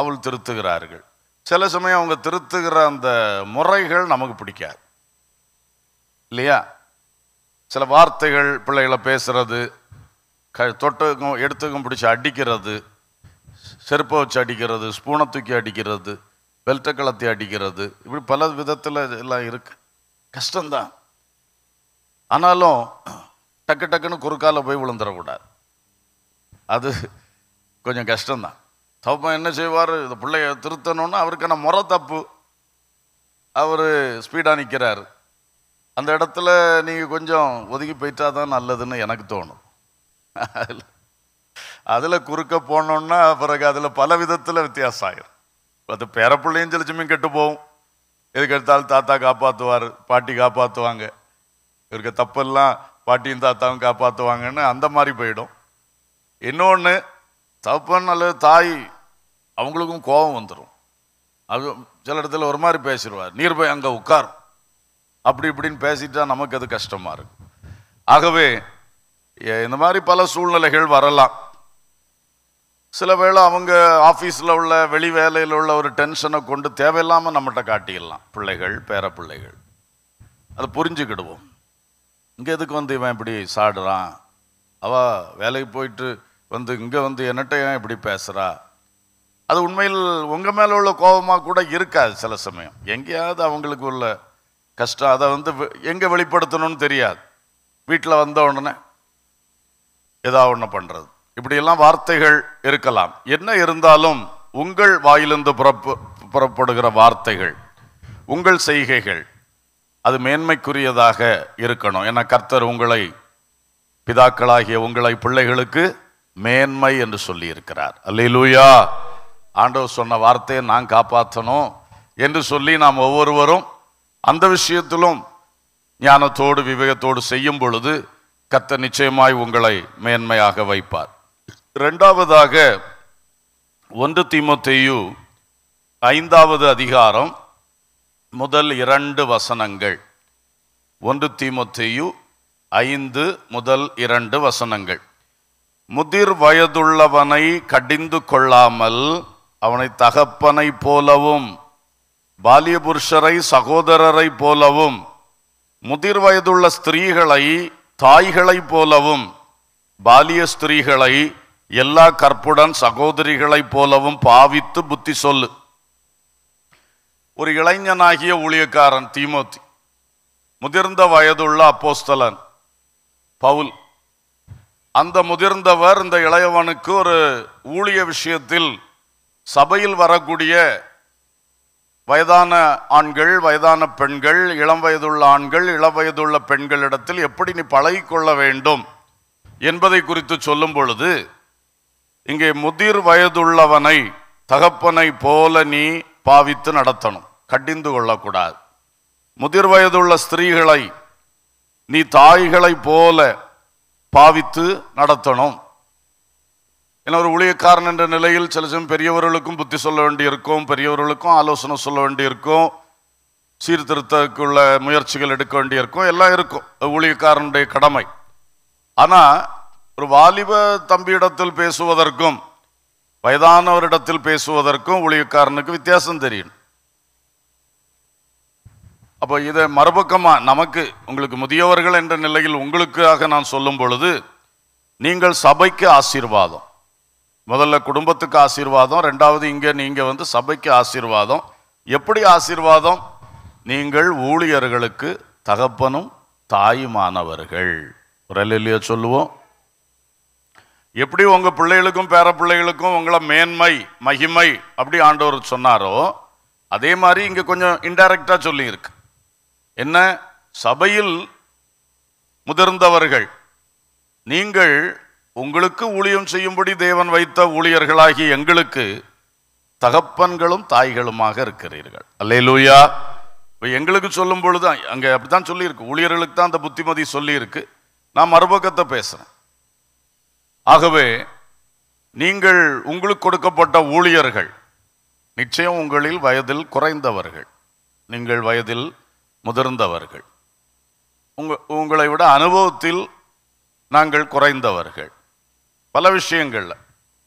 அவள் திருத்துகிறார்கள் சில சமயம் அவங்க திருத்துகிற அந்த முறைகள் நமக்கு பிடிக்காது இல்லையா சில வார்த்தைகள் பிள்ளைகளை பேசுறது க தொட்டுக்கும் எடுத்துக்கும் பிடிச்சி அடிக்கிறது செருப்பை வச்சு அடிக்கிறது ஸ்பூனை தூக்கி அடிக்கிறது பெல்ட்டை கலத்தி அடிக்கிறது இப்படி பல விதத்தில் எல்லாம் இருக்குது கஷ்டம்தான் ஆனாலும் டக்கு டக்குன்னு குறுக்கால போய் விழுந்துடக்கூடாது அது கொஞ்சம் கஷ்டம்தான் தப்பம் என்ன செய்வார் இந்த பிள்ளைய திருத்தணும்னா அவருக்கான முறை தப்பு அவர் ஸ்பீடாக நிற்கிறார் அந்த இடத்துல நீங்கள் கொஞ்சம் ஒதுக்கி போயிட்டா தான் நல்லதுன்னு எனக்கு தோணும் அதில் அதில் குறுக்க போனோன்னா பிறகு அதில் பல விதத்தில் வித்தியாசம் ஆயிரும் அது பேரப்பிள்ளையும் ஜெலிச்சுமையும் கெட்டு போகும் எதுக்கெடுத்தாலும் தாத்தா காப்பாற்றுவார் பாட்டி காப்பாற்றுவாங்க இருக்க தப்பெல்லாம் பாட்டியும் தாத்தாவும் காப்பாற்றுவாங்கன்னு அந்த மாதிரி போயிடும் இன்னொன்று தப்பன் அல்லது தாய் அவங்களுக்கும் கோபம் வந்துடும் அது சில இடத்துல ஒரு மாதிரி பேசிடுவார் நீர் போய் அங்கே உட்கார் அப்படி இப்படின்னு பேசிட்டா நமக்கு அது கஷ்டமாக இருக்கும் ஆகவே இந்த மாதிரி பல சூழ்நிலைகள் வரலாம் சில வேளை அவங்க ஆஃபீஸில் உள்ள வெளி வேலையில் உள்ள ஒரு டென்ஷனை கொண்டு தேவையில்லாமல் நம்மகிட்ட காட்டிடலாம் பிள்ளைகள் பேர பிள்ளைகள் அதை புரிஞ்சுக்கிடுவோம் இங்கே எதுக்கு வந்து இவன் இப்படி சாடுறான் அவள் வேலைக்கு போயிட்டு வந்து இங்கே வந்து என்னட்ட ஏன் இப்படி பேசுகிறா அது உண்மையில் உங்கள் மேலே உள்ள கோபமாக கூட இருக்காது சில சமயம் எங்கேயாவது அவங்களுக்கு உள்ள கஷ்டம் அதை வந்து எங்கே வெளிப்படுத்தணும்னு தெரியாது வீட்டில் வந்த உடனே ஏதா ஒன்று பண்ணுறது இப்படியெல்லாம் வார்த்தைகள் இருக்கலாம் என்ன இருந்தாலும் உங்கள் வாயிலிருந்து புறப்பு புறப்படுகிற வார்த்தைகள் உங்கள் செய்கைகள் அது மேன்மைக்குரியதாக இருக்கணும் ஏன்னா கர்த்தர் உங்களை பிதாக்களாகிய உங்களை பிள்ளைகளுக்கு மேன்மை என்று சொல்லியிருக்கிறார் அல்லூயா ஆண்டவர் சொன்ன வார்த்தையை நான் காப்பாற்றணும் என்று சொல்லி நாம் ஒவ்வொருவரும் அந்த விஷயத்திலும் ஞானத்தோடு விவேகத்தோடு செய்யும் பொழுது கத்த நிச்சயமாய் உங்களை மேன்மையாக வைப்பார் ரெண்டாவதாக ஒன்று திமுத்தையு ஐந்தாவது அதிகாரம் முதல் இரண்டு வசனங்கள் ஒன்று தீமொத்தேயு ஐந்து முதல் இரண்டு வசனங்கள் முதிர் வயதுள்ளவனை கடிந்து கொள்ளாமல் அவனை தகப்பனை போலவும் பாலிய புருஷரை சகோதரரை போலவும் முதிர் வயதுள்ள ஸ்திரீகளை தாய்களை போலவும் பாலிய ஸ்திரீகளை எல்லா கற்புடன் சகோதரிகளைப் போலவும் பாவித்து புத்தி சொல்லு ஒரு இளைஞனாகிய ஊழியக்காரன் தீமோத்தி முதிர்ந்த வயதுள்ள அப்போஸ்தலன் பவுல் அந்த முதிர்ந்தவர் இந்த இளையவனுக்கு ஒரு ஊழிய விஷயத்தில் சபையில் வரக்கூடிய வயதான ஆண்கள் வயதான பெண்கள் இளம் வயதுள்ள ஆண்கள் இளம் வயதுள்ள பெண்களிடத்தில் எப்படி நீ பழகிக்கொள்ள வேண்டும் என்பதை குறித்து சொல்லும் பொழுது இங்கே முதிர் வயதுள்ளவனை தகப்பனை போல நீ பாவித்து நடத்தணும் கடிந்து கொள்ளக்கூடாது முதிர் வயதுள்ள ஸ்திரீகளை நீ தாய்களை போல பாவித்து நடத்தணும் ஏன்னா ஒரு ஊழியக்காரன் என்ற நிலையில் சில சமயம் பெரியவர்களுக்கும் புத்தி சொல்ல வேண்டியிருக்கும் பெரியவர்களுக்கும் ஆலோசனை சொல்ல வேண்டியிருக்கும் சீர்திருத்தக்குள்ள முயற்சிகள் எடுக்க வேண்டியிருக்கும் எல்லாம் இருக்கும் ஊழியக்காரனுடைய கடமை ஆனால் ஒரு வாலிப தம்பியிடத்தில் பேசுவதற்கும் வயதானவரிடத்தில் பேசுவதற்கும் ஊழியக்காரனுக்கு வித்தியாசம் தெரியணும் அப்போ இதை மறுபக்கமாக நமக்கு உங்களுக்கு முதியவர்கள் என்ற நிலையில் உங்களுக்காக நான் சொல்லும் பொழுது நீங்கள் சபைக்கு ஆசீர்வாதம் முதல்ல குடும்பத்துக்கு ஆசீர்வாதம் ரெண்டாவது இங்கே நீங்கள் வந்து சபைக்கு ஆசீர்வாதம் எப்படி ஆசீர்வாதம் நீங்கள் ஊழியர்களுக்கு தகப்பனும் தாயுமானவர்கள் ரலிலியோ சொல்லுவோம் எப்படி உங்கள் பிள்ளைகளுக்கும் பேர பிள்ளைகளுக்கும் உங்களை மேன்மை மகிமை அப்படி ஆண்டவர் சொன்னாரோ அதே மாதிரி இங்கே கொஞ்சம் இன்டைரக்டாக சொல்லியிருக்கு என்ன சபையில் முதிர்ந்தவர்கள் நீங்கள் உங்களுக்கு ஊழியம் செய்யும்படி தேவன் வைத்த ஊழியர்களாகி எங்களுக்கு தகப்பன்களும் தாய்களுமாக இருக்கிறீர்கள் அல்லே லூயா இப்போ எங்களுக்கு சொல்லும் பொழுது அங்கே அப்படி தான் சொல்லியிருக்கு ஊழியர்களுக்கு தான் அந்த புத்திமதி சொல்லியிருக்கு நான் மறுபக்கத்தை பேசுகிறேன் ஆகவே நீங்கள் உங்களுக்கு கொடுக்கப்பட்ட ஊழியர்கள் நிச்சயம் உங்களில் வயதில் குறைந்தவர்கள் நீங்கள் வயதில் முதிர்ந்தவர்கள் உங்க உங்களை விட அனுபவத்தில் நாங்கள் குறைந்தவர்கள் பல விஷயங்களில்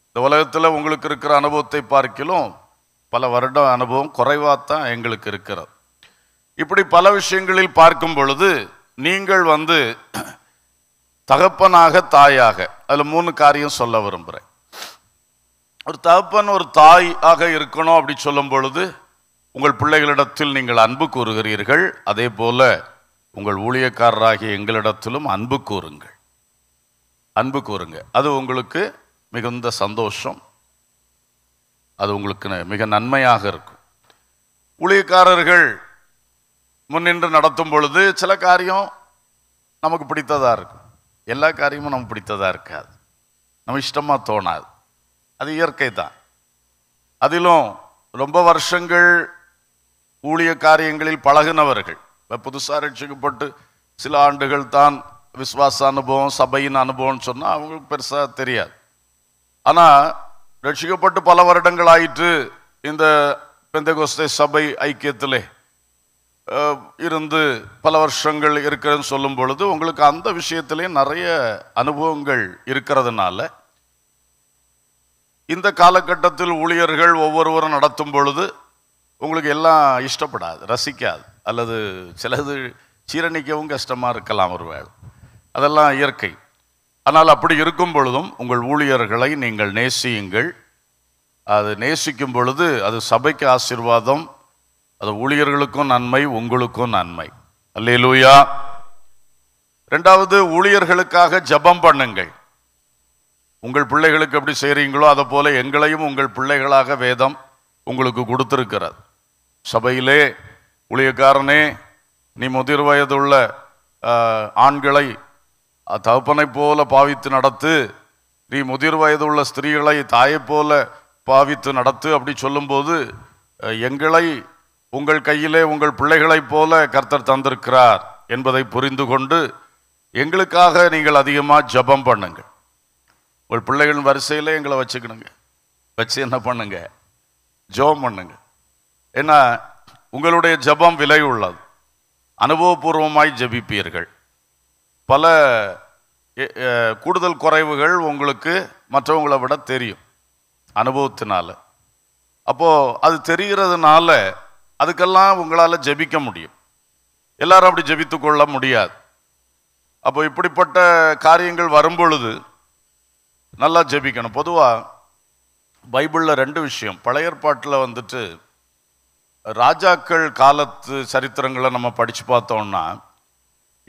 இந்த உலகத்தில் உங்களுக்கு இருக்கிற அனுபவத்தை பார்க்கிலும் பல வருட அனுபவம் தான் எங்களுக்கு இருக்கிறது இப்படி பல விஷயங்களில் பார்க்கும் பொழுது நீங்கள் வந்து தகப்பனாக தாயாக அதில் மூணு காரியம் சொல்ல விரும்புகிறேன் ஒரு தகப்பன் ஒரு தாய் ஆக இருக்கணும் அப்படி சொல்லும் பொழுது உங்கள் பிள்ளைகளிடத்தில் நீங்கள் அன்பு கூறுகிறீர்கள் அதே போல உங்கள் ஊழியக்காரராகிய எங்களிடத்திலும் அன்பு கூறுங்கள் அன்பு கூறுங்க அது உங்களுக்கு மிகுந்த சந்தோஷம் அது உங்களுக்கு மிக நன்மையாக இருக்கும் ஊழியக்காரர்கள் முன்னின்று நடத்தும் பொழுது சில காரியம் நமக்கு பிடித்ததாக இருக்கும் எல்லா காரியமும் நமக்கு பிடித்ததாக இருக்காது நம்ம இஷ்டமாக தோணாது அது இயற்கை தான் அதிலும் ரொம்ப வருஷங்கள் ஊழிய காரியங்களில் பழகினவர்கள் இப்போ புதுசாக ரட்சிக்கப்பட்டு சில ஆண்டுகள் தான் விஸ்வாச அனுபவம் சபையின் அனுபவம்னு சொன்னால் அவங்களுக்கு பெருசாக தெரியாது ஆனால் ரட்சிக்கப்பட்டு பல வருடங்கள் ஆயிற்று இந்த பெந்தகோஸ்தே சபை ஐக்கியத்திலே இருந்து பல வருஷங்கள் இருக்கிறதுன்னு சொல்லும் பொழுது உங்களுக்கு அந்த விஷயத்திலே நிறைய அனுபவங்கள் இருக்கிறதுனால இந்த காலகட்டத்தில் ஊழியர்கள் ஒவ்வொருவரும் நடத்தும் பொழுது உங்களுக்கு எல்லாம் இஷ்டப்படாது ரசிக்காது அல்லது சிலது சீரணிக்கவும் கஷ்டமாக இருக்கலாம் ஒரு அதெல்லாம் இயற்கை ஆனால் அப்படி இருக்கும் பொழுதும் உங்கள் ஊழியர்களை நீங்கள் நேசியுங்கள் அது நேசிக்கும் பொழுது அது சபைக்கு ஆசிர்வாதம் அது ஊழியர்களுக்கும் நன்மை உங்களுக்கும் நன்மை அல்லே லூயா ரெண்டாவது ஊழியர்களுக்காக ஜபம் பண்ணுங்கள் உங்கள் பிள்ளைகளுக்கு எப்படி செய்கிறீங்களோ அதை போல எங்களையும் உங்கள் பிள்ளைகளாக வேதம் உங்களுக்கு கொடுத்துருக்கிறது சபையிலே ஊழியக்காரனே நீ முதிர் வயதுள்ள ஆண்களை தகப்பனை போல பாவித்து நடத்து நீ முதிர் வயதுள்ள ஸ்திரீகளை தாயை போல பாவித்து நடத்து அப்படி சொல்லும்போது எங்களை உங்கள் கையிலே உங்கள் பிள்ளைகளைப் போல கர்த்தர் தந்திருக்கிறார் என்பதை புரிந்து கொண்டு எங்களுக்காக நீங்கள் அதிகமாக ஜபம் பண்ணுங்க உங்கள் பிள்ளைகளின் வரிசையில் எங்களை வச்சுக்கணுங்க வச்சு என்ன பண்ணுங்க ஜபம் பண்ணுங்கள் என்ன உங்களுடைய ஜபம் விலை உள்ளது அனுபவபூர்வமாய் ஜபிப்பீர்கள் பல கூடுதல் குறைவுகள் உங்களுக்கு மற்றவங்களை விட தெரியும் அனுபவத்தினால அப்போது அது தெரிகிறதுனால அதுக்கெல்லாம் உங்களால் ஜபிக்க முடியும் எல்லாரும் அப்படி ஜபித்து கொள்ள முடியாது அப்போ இப்படிப்பட்ட காரியங்கள் வரும்பொழுது நல்லா ஜபிக்கணும் பொதுவாக பைபிளில் ரெண்டு விஷயம் பழையற்பாட்டில் வந்துட்டு ராஜாக்கள் காலத்து சரித்திரங்களை நம்ம படித்து பார்த்தோம்னா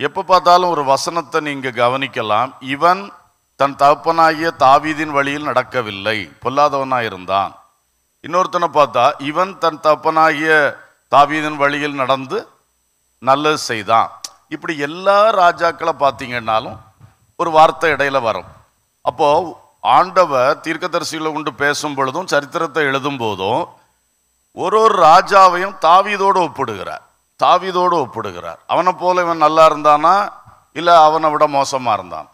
எப்போ பார்த்தாலும் ஒரு வசனத்தை நீங்கள் கவனிக்கலாம் இவன் தன் தகப்பனாகிய தாவீதின் வழியில் நடக்கவில்லை பொல்லாதவனாக இருந்தான் இன்னொருத்தனை பார்த்தா இவன் தன் தகப்பனாகிய தாவீதின் வழியில் நடந்து நல்லது செய்தான் இப்படி எல்லா ராஜாக்களை பார்த்தீங்கன்னாலும் ஒரு வார்த்தை இடையில வரும் அப்போது ஆண்டவ தீர்க்கதரிசிகளை கொண்டு பேசும் பொழுதும் சரித்திரத்தை எழுதும் போதும் ஒரு ஒரு ராஜாவையும் தாவீதோடு ஒப்பிடுகிறார் தாவீதோடு ஒப்பிடுகிறார் அவனை போல இவன் நல்லா இருந்தானா இல்லை அவனை விட மோசமாக இருந்தான்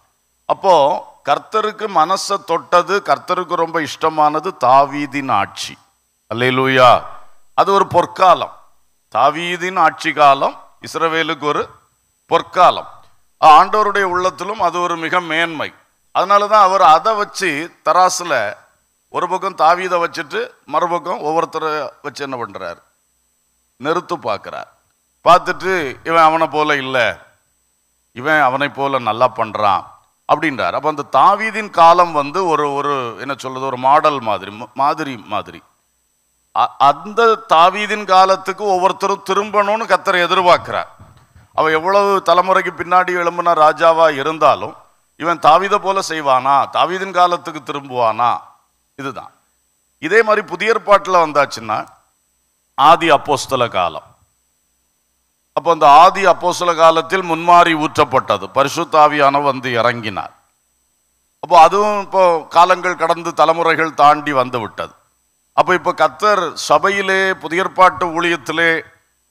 அப்போது கர்த்தருக்கு மனசை தொட்டது கர்த்தருக்கு ரொம்ப இஷ்டமானது தாவீதின் ஆட்சி அல்லையிலூயா அது ஒரு பொற்காலம் தாவீதின் ஆட்சி காலம் இஸ்ரவேலுக்கு ஒரு பொற்காலம் ஆண்டோருடைய உள்ளத்திலும் அது ஒரு மிக மேன்மை அதனால தான் அவர் அதை வச்சு தராசில் ஒரு பக்கம் தாவீதை வச்சுட்டு மறுபக்கம் ஒவ்வொருத்தரை வச்சு என்ன பண்ணுறார் நிறுத்து பார்க்குறார் பார்த்துட்டு இவன் அவனை போல இல்லை இவன் அவனை போல நல்லா பண்ணுறான் அப்படின்றார் அப்போ அந்த தாவீதின் காலம் வந்து ஒரு ஒரு என்ன சொல்கிறது ஒரு மாடல் மாதிரி மாதிரி மாதிரி அந்த தாவீதின் காலத்துக்கு ஒவ்வொருத்தரும் திரும்பணும்னு கத்தரை எதிர்பார்க்கிறார் அவள் எவ்வளவு தலைமுறைக்கு பின்னாடி எழும்பின ராஜாவாக இருந்தாலும் இவன் தாவீதை போல செய்வானா தாவீதின் காலத்துக்கு திரும்புவானா இதுதான் இதே மாதிரி புதிய ஏற்பாட்டில் வந்தாச்சுன்னா ஆதி அப்போஸ்தல காலம் அப்போ அந்த ஆதி அப்போசல காலத்தில் முன்மாறி ஊற்றப்பட்டது பரிசுத்தாவியான வந்து இறங்கினார் அப்போ அதுவும் இப்போ காலங்கள் கடந்து தலைமுறைகள் தாண்டி வந்து விட்டது அப்போ இப்போ கத்தர் சபையிலே புதியற்பாட்டு ஊழியத்திலே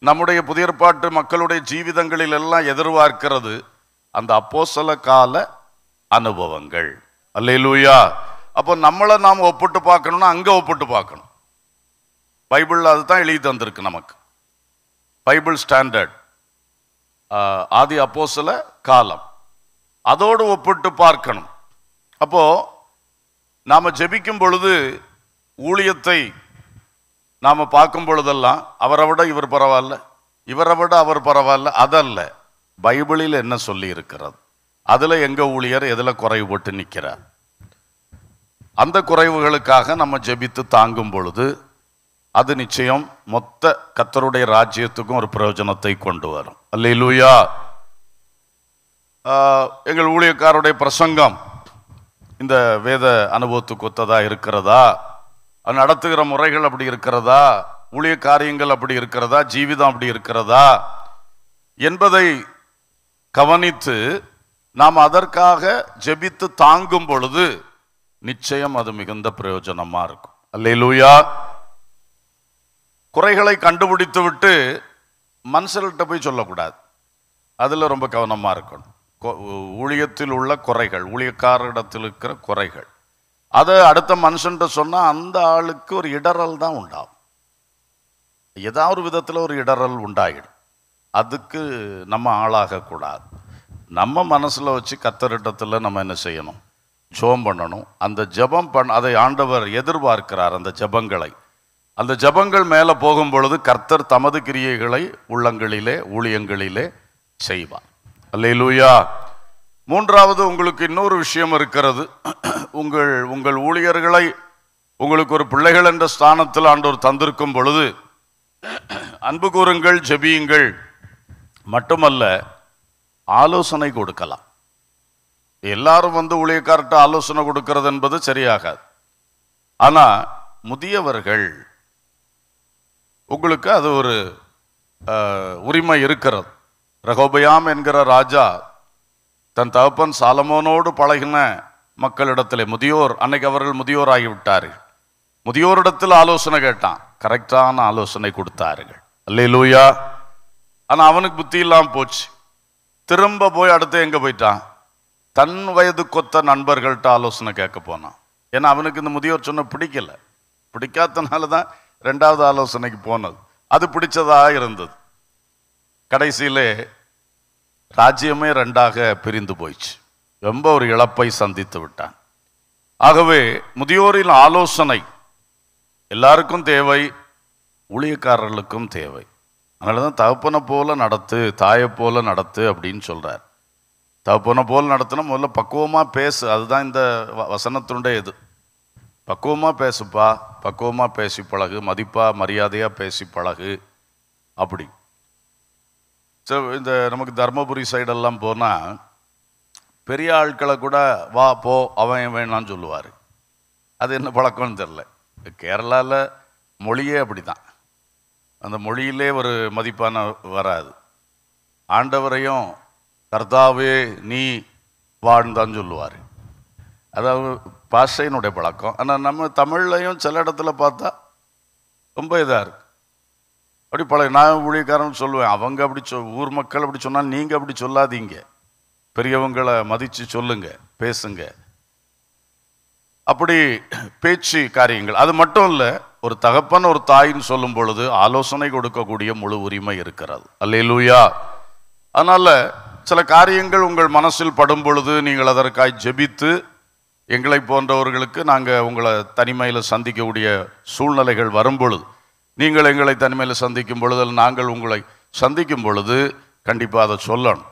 நம்முடைய புதியற்பாட்டு மக்களுடைய ஜீவிதங்களில் எல்லாம் எதிர்பார்க்கிறது அந்த அப்போசல கால அனுபவங்கள் அல்லையிலூயா அப்போ நம்மளை நாம் ஒப்பிட்டு பார்க்கணும்னா அங்கே ஒப்பிட்டு பார்க்கணும் பைபிளில் அதுதான் எழுதி தந்திருக்கு நமக்கு பைபிள் ஸ்டாண்டர்ட் ஆதி அப்போ சில காலம் அதோடு ஒப்பிட்டு பார்க்கணும் அப்போது நாம் ஜபிக்கும் பொழுது ஊழியத்தை நாம் பார்க்கும் பொழுதெல்லாம் அவரை விட இவர் பரவாயில்ல இவரை விட அவர் பரவாயில்ல அதல்ல பைபிளில் என்ன சொல்லி இருக்கிறது அதில் எங்கள் ஊழியர் எதில் குறைவு போட்டு நிற்கிறார் அந்த குறைவுகளுக்காக நம்ம ஜெபித்து தாங்கும் பொழுது அது நிச்சயம் மொத்த கத்தருடைய ராஜ்யத்துக்கும் ஒரு பிரயோஜனத்தை கொண்டு வரும் அல்ல லூயா எங்கள் ஊழியக்காருடைய பிரசங்கம் இந்த வேத அனுபவத்துக்கு ஒத்ததா இருக்கிறதா அது நடத்துகிற முறைகள் அப்படி இருக்கிறதா ஊழிய காரியங்கள் அப்படி இருக்கிறதா ஜீவிதம் அப்படி இருக்கிறதா என்பதை கவனித்து நாம் அதற்காக ஜெபித்து தாங்கும் பொழுது நிச்சயம் அது மிகுந்த பிரயோஜனமாக இருக்கும் அல்லே குறைகளை கண்டுபிடித்து விட்டு மனுஷர்கள்ட்ட போய் சொல்லக்கூடாது அதில் ரொம்ப கவனமாக இருக்கணும் ஊழியத்தில் உள்ள குறைகள் ஊழியக்காரரிடத்தில் இருக்கிற குறைகள் அதை அடுத்த மனுஷன்ட்ட சொன்னால் அந்த ஆளுக்கு ஒரு இடரல் தான் உண்டாகும் ஏதாவது ஒரு விதத்தில் ஒரு இடரல் உண்டாகிடும் அதுக்கு நம்ம ஆளாகக்கூடாது நம்ம மனசில் வச்சு கத்தரிடத்தில் நம்ம என்ன செய்யணும் ஜோம் பண்ணணும் அந்த ஜபம் பண் அதை ஆண்டவர் எதிர்பார்க்கிறார் அந்த ஜபங்களை அந்த ஜபங்கள் மேலே போகும் பொழுது கர்த்தர் தமது கிரியைகளை உள்ளங்களிலே ஊழியங்களிலே செய்வார் லூயா மூன்றாவது உங்களுக்கு இன்னொரு விஷயம் இருக்கிறது உங்கள் உங்கள் ஊழியர்களை உங்களுக்கு ஒரு பிள்ளைகள் என்ற ஸ்தானத்தில் ஆண்டோர் தந்திருக்கும் பொழுது அன்பு கூறுங்கள் ஜெபியுங்கள் மட்டுமல்ல ஆலோசனை கொடுக்கலாம் எல்லாரும் வந்து ஊழியக்கார்ட்ட ஆலோசனை கொடுக்கறது என்பது சரியாகாது ஆனால் முதியவர்கள் உங்களுக்கு அது ஒரு உரிமை இருக்கிறது ரகோபயாம் என்கிற ராஜா தன் தகப்பன் சாலமோனோடு பழகின மக்களிடத்தில் முதியோர் அன்னைக்கு அவர்கள் முதியோர் ஆகிவிட்டார்கள் முதியோரிடத்தில் ஆலோசனை கேட்டான் கரெக்டான ஆலோசனை கொடுத்தார்கள் அல்லே லூயா ஆனால் அவனுக்கு புத்தி இல்லாமல் போச்சு திரும்ப போய் அடுத்து எங்கே போயிட்டான் தன் வயது கொத்த நண்பர்கள்ட்ட ஆலோசனை கேட்க போனான் ஏன்னா அவனுக்கு இந்த முதியோர் சொன்ன பிடிக்கல பிடிக்காதனால தான் ரெண்டாவது ஆலோசனைக்கு போனது அது பிடிச்சதாக இருந்தது கடைசியிலே ராஜ்யமே ரெண்டாக பிரிந்து போயிடுச்சு ரொம்ப ஒரு இழப்பை சந்தித்து விட்டான் ஆகவே முதியோரின் ஆலோசனை எல்லாருக்கும் தேவை ஊழியக்காரர்களுக்கும் தேவை அதனால தான் தகப்பனை போல நடத்து தாயை போல நடத்து அப்படின்னு சொல்கிறார் தப்புன போல் நடத்தணும் முதல்ல பக்குவமாக பேசு அதுதான் இந்த வசனத்துடைய இது பக்குவமாக பேசுப்பா பக்குவமாக பேசி பழகு மதிப்பாக மரியாதையாக பேசி பழகு அப்படி சோ இந்த நமக்கு தருமபுரி சைடெல்லாம் போனால் பெரிய ஆட்களை கூட வா போ அவன் வேணான்னு சொல்லுவார் அது என்ன பழக்கம்னு தெரில கேரளாவில் மொழியே அப்படி தான் அந்த மொழியிலே ஒரு மதிப்பான வராது ஆண்டவரையும் கர்த்தாவே நீ வாழ்ந்தான்னு சொல்லுவார் அதாவது பாஷையினுடைய பழக்கம் ஆனால் நம்ம தமிழ்லையும் சில இடத்துல பார்த்தா ரொம்ப இதாக இருக்குது அப்படி பழைய நான் ஊழியக்காரன் சொல்லுவேன் அவங்க அப்படி சொ ஊர் மக்கள் அப்படி சொன்னால் நீங்கள் அப்படி சொல்லாதீங்க பெரியவங்களை மதித்து சொல்லுங்க பேசுங்க அப்படி பேச்சு காரியங்கள் அது மட்டும் இல்லை ஒரு தகப்பன் ஒரு தாயின்னு சொல்லும் பொழுது ஆலோசனை கொடுக்கக்கூடிய முழு உரிமை இருக்கிறது அல்லையிலூயா அதனால் சில காரியங்கள் உங்கள் மனசில் படும் பொழுது நீங்கள் அதற்காய் ஜெபித்து எங்களை போன்றவர்களுக்கு நாங்கள் உங்களை தனிமையில் சந்திக்கக்கூடிய சூழ்நிலைகள் வரும் பொழுது நீங்கள் எங்களை தனிமையில் சந்திக்கும் பொழுது நாங்கள் உங்களை சந்திக்கும் பொழுது கண்டிப்பாக அதை சொல்லணும்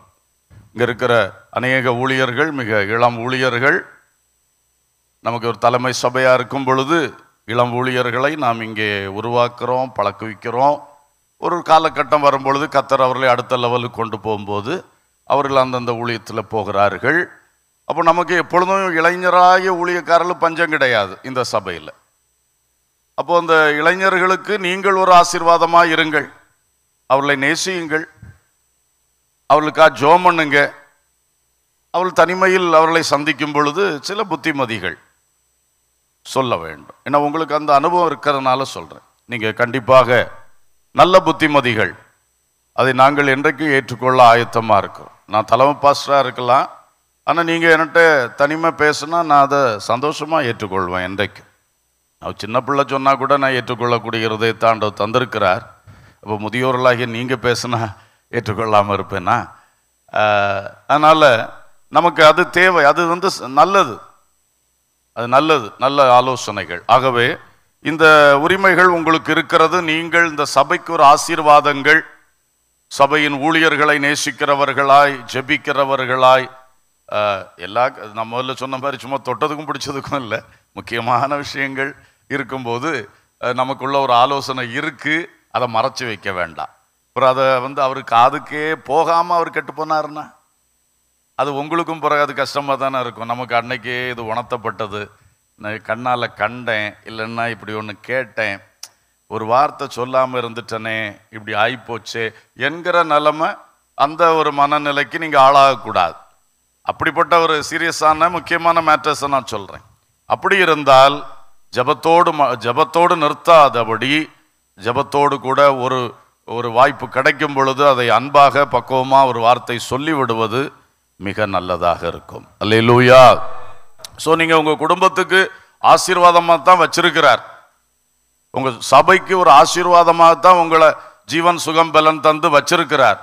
இங்கே இருக்கிற அநேக ஊழியர்கள் மிக இளம் ஊழியர்கள் நமக்கு ஒரு தலைமை சபையாக இருக்கும் பொழுது இளம் ஊழியர்களை நாம் இங்கே உருவாக்குறோம் பழக்க வைக்கிறோம் ஒரு காலகட்டம் வரும்பொழுது கத்தர் அவர்களை அடுத்த லெவலுக்கு கொண்டு போகும்போது அவர்கள் அந்தந்த ஊழியத்தில் போகிறார்கள் அப்போ நமக்கு எப்பொழுதும் இளைஞராகிய ஊழியக்காரர்கள் பஞ்சம் கிடையாது இந்த சபையில் அப்போ அந்த இளைஞர்களுக்கு நீங்கள் ஒரு ஆசீர்வாதமாக இருங்கள் அவர்களை நேசியுங்கள் அவர்களுக்காக ஜோம் பண்ணுங்க அவள் தனிமையில் அவர்களை சந்திக்கும் பொழுது சில புத்திமதிகள் சொல்ல வேண்டும் ஏன்னா உங்களுக்கு அந்த அனுபவம் இருக்கிறதுனால சொல்கிறேன் நீங்கள் கண்டிப்பாக நல்ல புத்திமதிகள் அதை நாங்கள் என்றைக்கும் ஏற்றுக்கொள்ள ஆயத்தமாக இருக்கிறோம் நான் தலைமை பாஸ்டராக இருக்கலாம் ஆனால் நீங்கள் என்கிட்ட தனிமை பேசுனா நான் அதை சந்தோஷமாக ஏற்றுக்கொள்வேன் என்றைக்கு அவர் சின்ன பிள்ளை சொன்னால் கூட நான் ஏற்றுக்கொள்ளக்கூடிய இருதயத்தை தந்திருக்கிறார் இப்போ முதியோர்களாகிய நீங்கள் பேசுனா ஏற்றுக்கொள்ளாமல் இருப்பேனா அதனால் நமக்கு அது தேவை அது வந்து நல்லது அது நல்லது நல்ல ஆலோசனைகள் ஆகவே இந்த உரிமைகள் உங்களுக்கு இருக்கிறது நீங்கள் இந்த சபைக்கு ஒரு ஆசீர்வாதங்கள் சபையின் ஊழியர்களை நேசிக்கிறவர்களாய் ஜெபிக்கிறவர்களாய் எல்லா நம்ம முதல்ல சொன்ன மாதிரி சும்மா தொட்டதுக்கும் பிடிச்சதுக்கும் இல்லை முக்கியமான விஷயங்கள் இருக்கும்போது நமக்குள்ள ஒரு ஆலோசனை இருக்குது அதை மறைச்சி வைக்க வேண்டாம் அப்புறம் அதை வந்து அவர் காதுக்கே போகாமல் அவர் கெட்டு போனாருன்னா அது உங்களுக்கும் பிறகு அது கஷ்டமாக தானே இருக்கும் நமக்கு அன்னைக்கே இது உணர்த்தப்பட்டது நான் கண்ணால் கண்டேன் இல்லைன்னா இப்படி ஒன்று கேட்டேன் ஒரு வார்த்தை சொல்லாமல் இருந்துட்டனே இப்படி ஆகிப்போச்சே என்கிற நிலைமை அந்த ஒரு மனநிலைக்கு நீங்கள் ஆளாகக்கூடாது அப்படிப்பட்ட ஒரு சீரியஸான முக்கியமான மேட்டர்ஸை நான் சொல்கிறேன் அப்படி இருந்தால் ஜபத்தோடு ம ஜபத்தோடு நிறுத்தாதபடி ஜபத்தோடு கூட ஒரு ஒரு வாய்ப்பு கிடைக்கும் பொழுது அதை அன்பாக பக்குவமாக ஒரு வார்த்தை சொல்லிவிடுவது மிக நல்லதாக இருக்கும் அல்ல லூயா ஸோ நீங்கள் உங்கள் குடும்பத்துக்கு ஆசீர்வாதமாக தான் வச்சிருக்கிறார் உங்கள் சபைக்கு ஒரு ஆசீர்வாதமாக தான் உங்களை ஜீவன் சுகம் பலன் தந்து வச்சிருக்கிறார்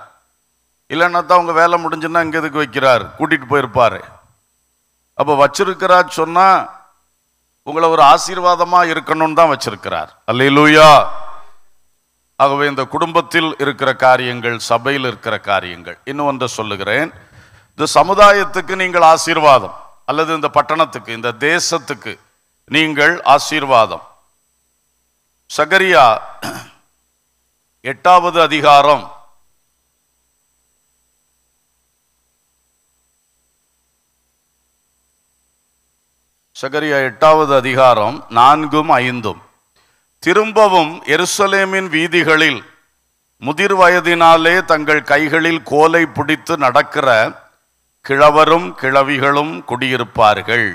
இல்லைன்னா தான் உங்கள் வேலை முடிஞ்சுன்னா இங்கே எதுக்கு வைக்கிறார் கூட்டிகிட்டு போயிருப்பார் அப்போ வச்சிருக்கிறார் சொன்னால் உங்களை ஒரு ஆசீர்வாதமாக இருக்கணும்னு தான் வச்சிருக்கிறார் அல்லையிலூயா ஆகவே இந்த குடும்பத்தில் இருக்கிற காரியங்கள் சபையில் இருக்கிற காரியங்கள் இன்னும் ஒன்றை சொல்லுகிறேன் இந்த சமுதாயத்துக்கு நீங்கள் ஆசீர்வாதம் அல்லது இந்த பட்டணத்துக்கு இந்த தேசத்துக்கு நீங்கள் ஆசீர்வாதம் சகரியா எட்டாவது அதிகாரம் சகரியா எட்டாவது அதிகாரம் நான்கும் ஐந்தும் திரும்பவும் எருசலேமின் வீதிகளில் முதிர் வயதினாலே தங்கள் கைகளில் கோலை பிடித்து நடக்கிற கிழவரும் கிழவிகளும் குடியிருப்பார்கள்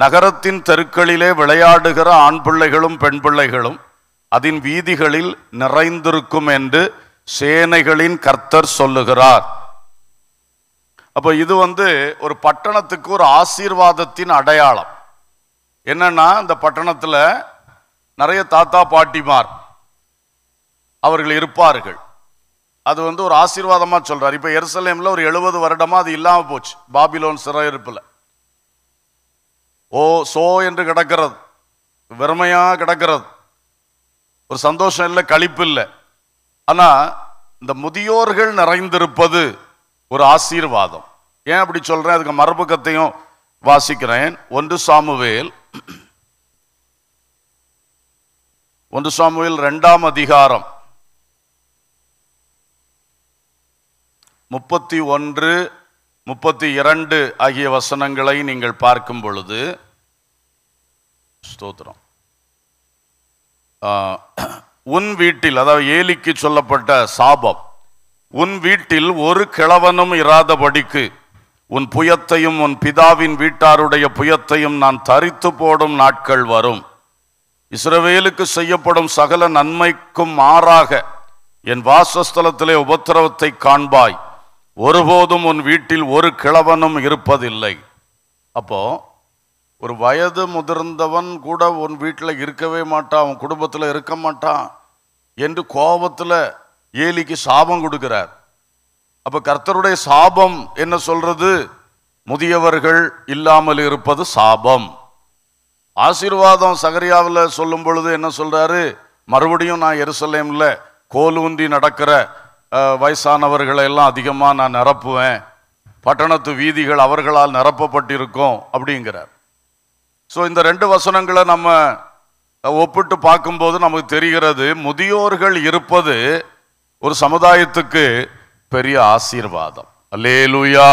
நகரத்தின் தெருக்களிலே விளையாடுகிற ஆண் பிள்ளைகளும் பெண் பிள்ளைகளும் அதன் வீதிகளில் நிறைந்திருக்கும் என்று சேனைகளின் கர்த்தர் சொல்லுகிறார் அப்போ இது வந்து ஒரு பட்டணத்துக்கு ஒரு ஆசீர்வாதத்தின் அடையாளம் என்னன்னா இந்த பட்டணத்தில் நிறைய தாத்தா பாட்டிமார் அவர்கள் இருப்பார்கள் அது வந்து ஒரு ஆசீர்வாதமாக சொல்கிறார் இப்போ எருசலேமில் ஒரு எழுபது வருடமாக அது இல்லாமல் போச்சு பாபிலோன் சிறையிருப்பில் ஓ சோ என்று கிடக்கிறது வெறுமையா கிடக்கிறது ஒரு சந்தோஷம் இல்லை கழிப்பு இல்லை ஆனால் இந்த முதியோர்கள் நிறைந்திருப்பது ஒரு ஆசீர்வாதம் ஏன் அப்படி சொல்றேன் அதுக்கு மரபுக்கத்தையும் வாசிக்கிறேன் ஒன்று சாமுவேல் ஒன்று சாமுவேல் ரெண்டாம் அதிகாரம் முப்பத்தி ஒன்று முப்பத்தி இரண்டு ஆகிய வசனங்களை நீங்கள் பார்க்கும் பொழுது ஸ்தோத்திரம் உன் வீட்டில் அதாவது ஏலிக்கு சொல்லப்பட்ட சாபம் உன் வீட்டில் ஒரு கிழவனும் இராதபடிக்கு உன் புயத்தையும் உன் பிதாவின் வீட்டாருடைய புயத்தையும் நான் தரித்து போடும் நாட்கள் வரும் இஸ்ரவேலுக்கு செய்யப்படும் சகல நன்மைக்கும் மாறாக என் வாசஸ்தலத்திலே உபத்திரவத்தை காண்பாய் ஒருபோதும் உன் வீட்டில் ஒரு கிழவனும் இருப்பதில்லை அப்போ ஒரு வயது முதிர்ந்தவன் கூட உன் வீட்டில் இருக்கவே மாட்டான் உன் குடும்பத்தில் இருக்க மாட்டான் என்று கோபத்தில் ஏலிக்கு சாபம் கொடுக்கிறார் அப்போ கர்த்தருடைய சாபம் என்ன சொல்றது முதியவர்கள் இல்லாமல் இருப்பது சாபம் ஆசீர்வாதம் சகரியாவில் சொல்லும் பொழுது என்ன சொல்றாரு மறுபடியும் நான் எருசலேமில் கோலூந்தி நடக்கிற வயசானவர்களை எல்லாம் அதிகமாக நான் நிரப்புவேன் பட்டணத்து வீதிகள் அவர்களால் நிரப்பப்பட்டிருக்கும் அப்படிங்கிறார் ஸோ இந்த ரெண்டு வசனங்களை நம்ம ஒப்பிட்டு பார்க்கும்போது நமக்கு தெரிகிறது முதியோர்கள் இருப்பது ஒரு சமுதாயத்துக்கு பெரிய ஆசீர்வாதம் அல்லே லூயா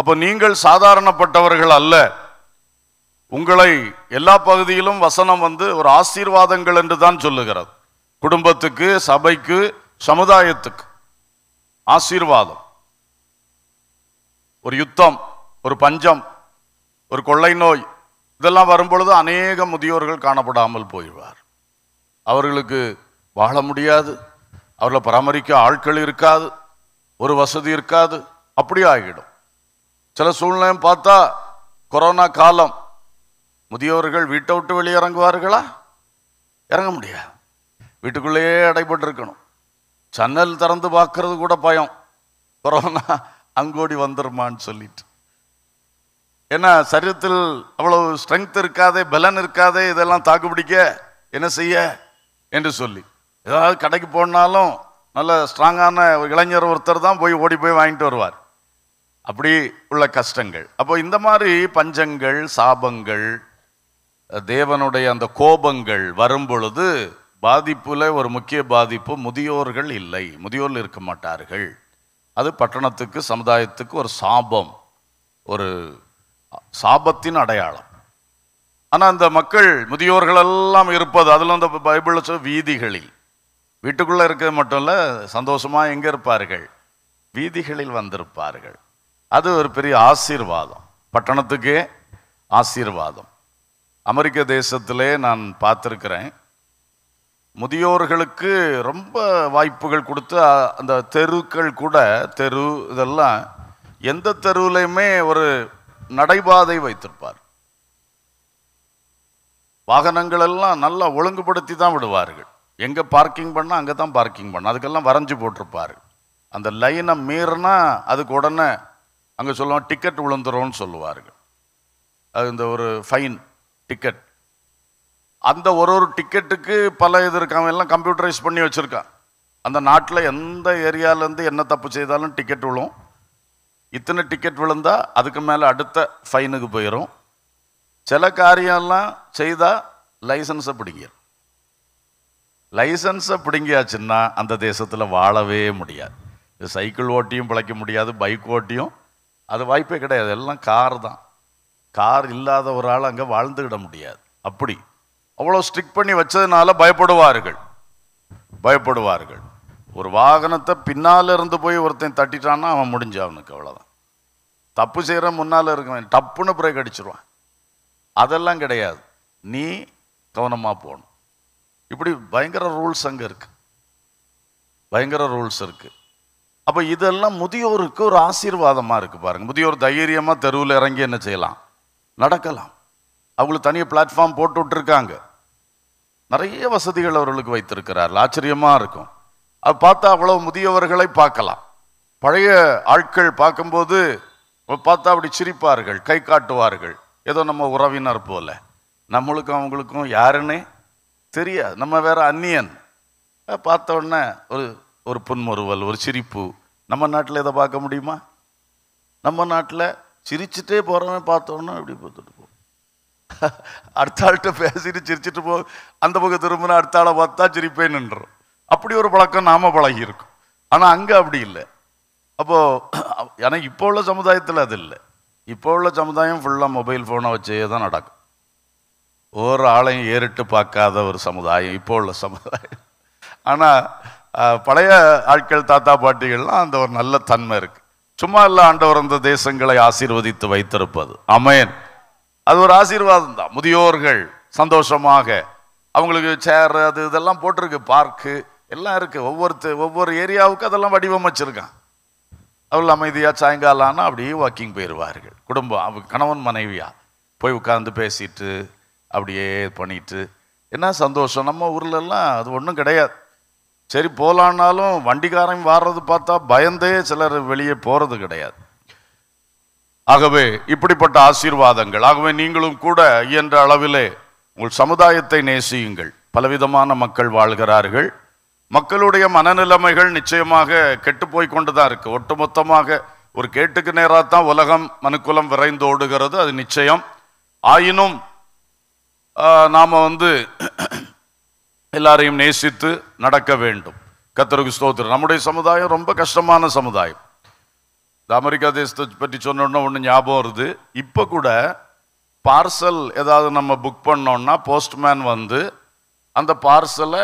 அப்போ நீங்கள் சாதாரணப்பட்டவர்கள் அல்ல உங்களை எல்லா பகுதியிலும் வசனம் வந்து ஒரு ஆசீர்வாதங்கள் என்று தான் சொல்லுகிறது குடும்பத்துக்கு சபைக்கு சமுதாயத்துக்கு ஆசீர்வாதம் ஒரு யுத்தம் ஒரு பஞ்சம் ஒரு கொள்ளை நோய் இதெல்லாம் வரும்பொழுது அநேக முதியோர்கள் காணப்படாமல் போயிடுவார் அவர்களுக்கு வாழ முடியாது அவர்களை பராமரிக்க ஆட்கள் இருக்காது ஒரு வசதி இருக்காது அப்படி ஆகிடும் சில சூழ்நிலையும் பார்த்தா கொரோனா காலம் முதியோர்கள் வீட்டை விட்டு வெளியே இறங்குவார்களா இறங்க முடியாது வீட்டுக்குள்ளேயே அடைபட்டு இருக்கணும் ஜன்னல் திறந்து பார்க்கறது கூட பயம் கொரோனா அங்கோடி வந்துருமான்னு சொல்லிட்டு ஏன்னா சரீரத்தில் அவ்வளவு ஸ்ட்ரென்த் இருக்காதே பலன் இருக்காதே இதெல்லாம் தாக்குப்பிடிக்க என்ன செய்ய என்று சொல்லி ஏதாவது கடைக்கு போனாலும் நல்ல ஸ்ட்ராங்கான ஒரு இளைஞர் ஒருத்தர் தான் போய் ஓடி போய் வாங்கிட்டு வருவார் அப்படி உள்ள கஷ்டங்கள் அப்போ இந்த மாதிரி பஞ்சங்கள் சாபங்கள் தேவனுடைய அந்த கோபங்கள் வரும் பொழுது பாதிப்பில் ஒரு முக்கிய பாதிப்பு முதியோர்கள் இல்லை முதியோரில் இருக்க மாட்டார்கள் அது பட்டணத்துக்கு சமுதாயத்துக்கு ஒரு சாபம் ஒரு சாபத்தின் அடையாளம் ஆனால் அந்த மக்கள் முதியோர்கள் எல்லாம் இருப்பது அதில் அந்த பைபிள் வீதிகளில் வீட்டுக்குள்ளே இருக்கிறது மட்டும் இல்லை சந்தோஷமாக எங்கே இருப்பார்கள் வீதிகளில் வந்திருப்பார்கள் அது ஒரு பெரிய ஆசீர்வாதம் பட்டணத்துக்கே ஆசீர்வாதம் அமெரிக்க தேசத்திலே நான் பார்த்துருக்கிறேன் முதியோர்களுக்கு ரொம்ப வாய்ப்புகள் கொடுத்து அந்த தெருக்கள் கூட தெரு இதெல்லாம் எந்த தெருவிலையுமே ஒரு நடைபாதை வைத்திருப்பார் வாகனங்கள் எல்லாம் நல்லா ஒழுங்குபடுத்தி தான் விடுவார்கள் எங்கே பார்க்கிங் பண்ணால் அங்கே தான் பார்க்கிங் பண்ண அதுக்கெல்லாம் வரைஞ்சி போட்டிருப்பார் அந்த லைனை மீறினா அதுக்கு உடனே அங்கே சொல்லுவோம் டிக்கெட் விழுந்துரும்னு சொல்லுவார்கள் அது இந்த ஒரு ஃபைன் டிக்கெட் அந்த ஒரு ஒரு டிக்கெட்டுக்கு பல இது இருக்காங்க எல்லாம் கம்ப்யூட்டரைஸ் பண்ணி வச்சுருக்கான் அந்த நாட்டில் எந்த ஏரியாவிலேருந்து என்ன தப்பு செய்தாலும் டிக்கெட் விழும் இத்தனை டிக்கெட் விழுந்தால் அதுக்கு மேலே அடுத்த ஃபைனுக்கு போயிடும் சில காரியம்லாம் செய்தால் லைசன்ஸை பிடிங்கிடும் லைசன்ஸை பிடிங்கியாச்சுன்னா அந்த தேசத்தில் வாழவே முடியாது இது சைக்கிள் ஓட்டியும் பிழைக்க முடியாது பைக் ஓட்டியும் அது வாய்ப்பே கிடையாது எல்லாம் கார் தான் கார் இல்லாத ஒரு ஆள் அங்கே வாழ்ந்துக்கிட முடியாது அப்படி அவ்வளோ ஸ்ட்ரிக் பண்ணி வச்சதுனால பயப்படுவார்கள் பயப்படுவார்கள் ஒரு வாகனத்தை பின்னால் இருந்து போய் ஒருத்தன் தட்டிட்டான்னா அவன் முடிஞ்சு அவனுக்கு அவ்வளோதான் தப்பு செய்கிற முன்னால் இருக்கவன் டப்புன்னு பிரேக் அடிச்சிருவான் அதெல்லாம் கிடையாது நீ கவனமாக போகணும் இப்படி பயங்கர ரூல்ஸ் அங்கே இருக்குது பயங்கர ரூல்ஸ் இருக்குது அப்போ இதெல்லாம் முதியோருக்கு ஒரு ஆசீர்வாதமாக இருக்குது பாருங்கள் முதியோர் தைரியமாக தெருவில் இறங்கி என்ன செய்யலாம் நடக்கலாம் அவங்களுக்கு தனியாக பிளாட்ஃபார்ம் போட்டு விட்ருக்காங்க நிறைய வசதிகள் அவர்களுக்கு வைத்திருக்கிறார்கள் ஆச்சரியமாக இருக்கும் அது பார்த்தா அவ்வளோ முதியவர்களை பார்க்கலாம் பழைய ஆட்கள் பார்க்கும்போது பார்த்தா அப்படி சிரிப்பார்கள் கை காட்டுவார்கள் ஏதோ நம்ம உறவினர் போல நம்மளுக்கும் அவங்களுக்கும் யாருன்னு தெரியாது நம்ம வேற அந்நியன் பார்த்த உடனே ஒரு ஒரு புன்முறுவல் ஒரு சிரிப்பு நம்ம நாட்டில் இதை பார்க்க முடியுமா நம்ம நாட்டில் சிரிச்சுட்டே போகிறவன் பார்த்தோன்னா இப்படி பார்த்துட்டு அடுத்த ஆள்கிட்ட பேசிட்டு சிரிச்சிட்டு போ அந்த பக்கம் திரும்பினா அடுத்த ஆளை பார்த்தா சிரிப்பேன்னுன்றோம் அப்படி ஒரு பழக்கம் நாம பழகியிருக்கும் ஆனால் அங்கே அப்படி இல்லை அப்போது ஏன்னா இப்போ உள்ள சமுதாயத்தில் அது இல்லை இப்போ உள்ள சமுதாயம் ஃபுல்லாக மொபைல் ஃபோனை வச்சே தான் நடக்கும் ஒரு ஆளையும் ஏறிட்டு பார்க்காத ஒரு சமுதாயம் இப்போ உள்ள சமுதாயம் ஆனால் பழைய ஆட்கள் தாத்தா பாட்டிகள்லாம் அந்த ஒரு நல்ல தன்மை இருக்குது சும்மா இல்லை ஆண்டவர் அந்த தேசங்களை ஆசீர்வதித்து வைத்திருப்பது அமையன் அது ஒரு ஆசீர்வாதம் தான் முதியோர்கள் சந்தோஷமாக அவங்களுக்கு சேர் அது இதெல்லாம் போட்டிருக்கு பார்க்கு எல்லாம் இருக்குது ஒவ்வொருத்தர் ஒவ்வொரு ஏரியாவுக்கு அதெல்லாம் வடிவமைச்சிருக்கான் அவள் அமைதியாக சாயங்காலம் ஆனால் அப்படியே வாக்கிங் போயிடுவார்கள் குடும்பம் அவங்க கணவன் மனைவியாக போய் உட்காந்து பேசிட்டு அப்படியே பண்ணிட்டு என்ன சந்தோஷம் நம்ம ஊர்லெல்லாம் அது ஒன்றும் கிடையாது சரி போகலான்னாலும் வண்டிக்காரன் வாடுறது பார்த்தா பயந்தே சிலர் வெளியே போகிறது கிடையாது ஆகவே இப்படிப்பட்ட ஆசீர்வாதங்கள் ஆகவே நீங்களும் கூட இயன்ற அளவிலே உங்கள் சமுதாயத்தை நேசியுங்கள் பலவிதமான மக்கள் வாழ்கிறார்கள் மக்களுடைய மனநிலைமைகள் நிச்சயமாக கெட்டு போய் கொண்டு தான் இருக்குது ஒட்டுமொத்தமாக ஒரு கேட்டுக்கு நேராக தான் உலகம் மனுக்குலம் விரைந்து ஓடுகிறது அது நிச்சயம் ஆயினும் நாம் வந்து எல்லாரையும் நேசித்து நடக்க வேண்டும் கத்தருக்கு ஸ்தோத்திரம் நம்முடைய சமுதாயம் ரொம்ப கஷ்டமான சமுதாயம் இந்த அமெரிக்கா தேசத்தை பற்றி சொன்னோன்னா ஒன்று ஞாபகம் வருது இப்போ கூட பார்சல் ஏதாவது நம்ம புக் பண்ணோன்னா போஸ்ட்மேன் வந்து அந்த பார்சலை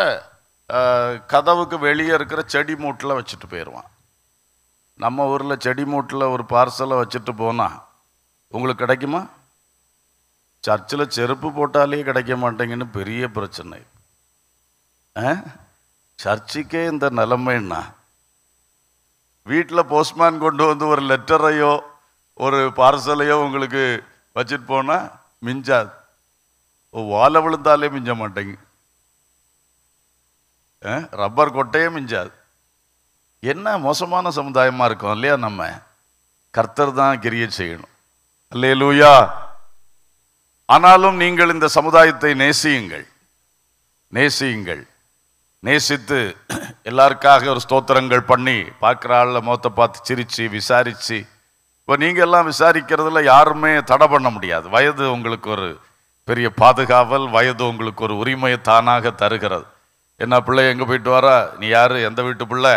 கதவுக்கு வெளியே இருக்கிற செடி மூட்டில் வச்சுட்டு போயிடுவான் நம்ம ஊரில் செடி மூட்டில் ஒரு பார்சலை வச்சுட்டு போனால் உங்களுக்கு கிடைக்குமா சர்ச்சில் செருப்பு போட்டாலே கிடைக்க மாட்டேங்கன்னு பெரிய பிரச்சனை சர்ச்சுக்கே இந்த நிலைமைன்னா வீட்டில் போஸ்ட்மேன் கொண்டு வந்து ஒரு லெட்டரையோ ஒரு பார்சலையோ உங்களுக்கு வச்சுட்டு போனால் மிஞ்சாது வாழை விழுந்தாலே மிஞ்ச மாட்டேங்க ரப்பர் கொட்டையே மிஞ்சாது என்ன மோசமான சமுதாயமாக இருக்கும் இல்லையா நம்ம கர்த்தர் தான் கிரியேட் செய்யணும் இல்லையே லூயா ஆனாலும் நீங்கள் இந்த சமுதாயத்தை நேசியுங்கள் நேசியுங்கள் நேசித்து எல்லாருக்காக ஒரு ஸ்தோத்திரங்கள் பண்ணி பார்க்குற ஆளில் முகத்தை பார்த்து சிரித்து விசாரித்து இப்போ நீங்கள் எல்லாம் விசாரிக்கிறதுல யாருமே தடை பண்ண முடியாது வயது உங்களுக்கு ஒரு பெரிய பாதுகாவல் வயது உங்களுக்கு ஒரு உரிமையை தானாக தருகிறது என்ன பிள்ளை எங்கே போயிட்டு வரா நீ யார் எந்த வீட்டு பிள்ளை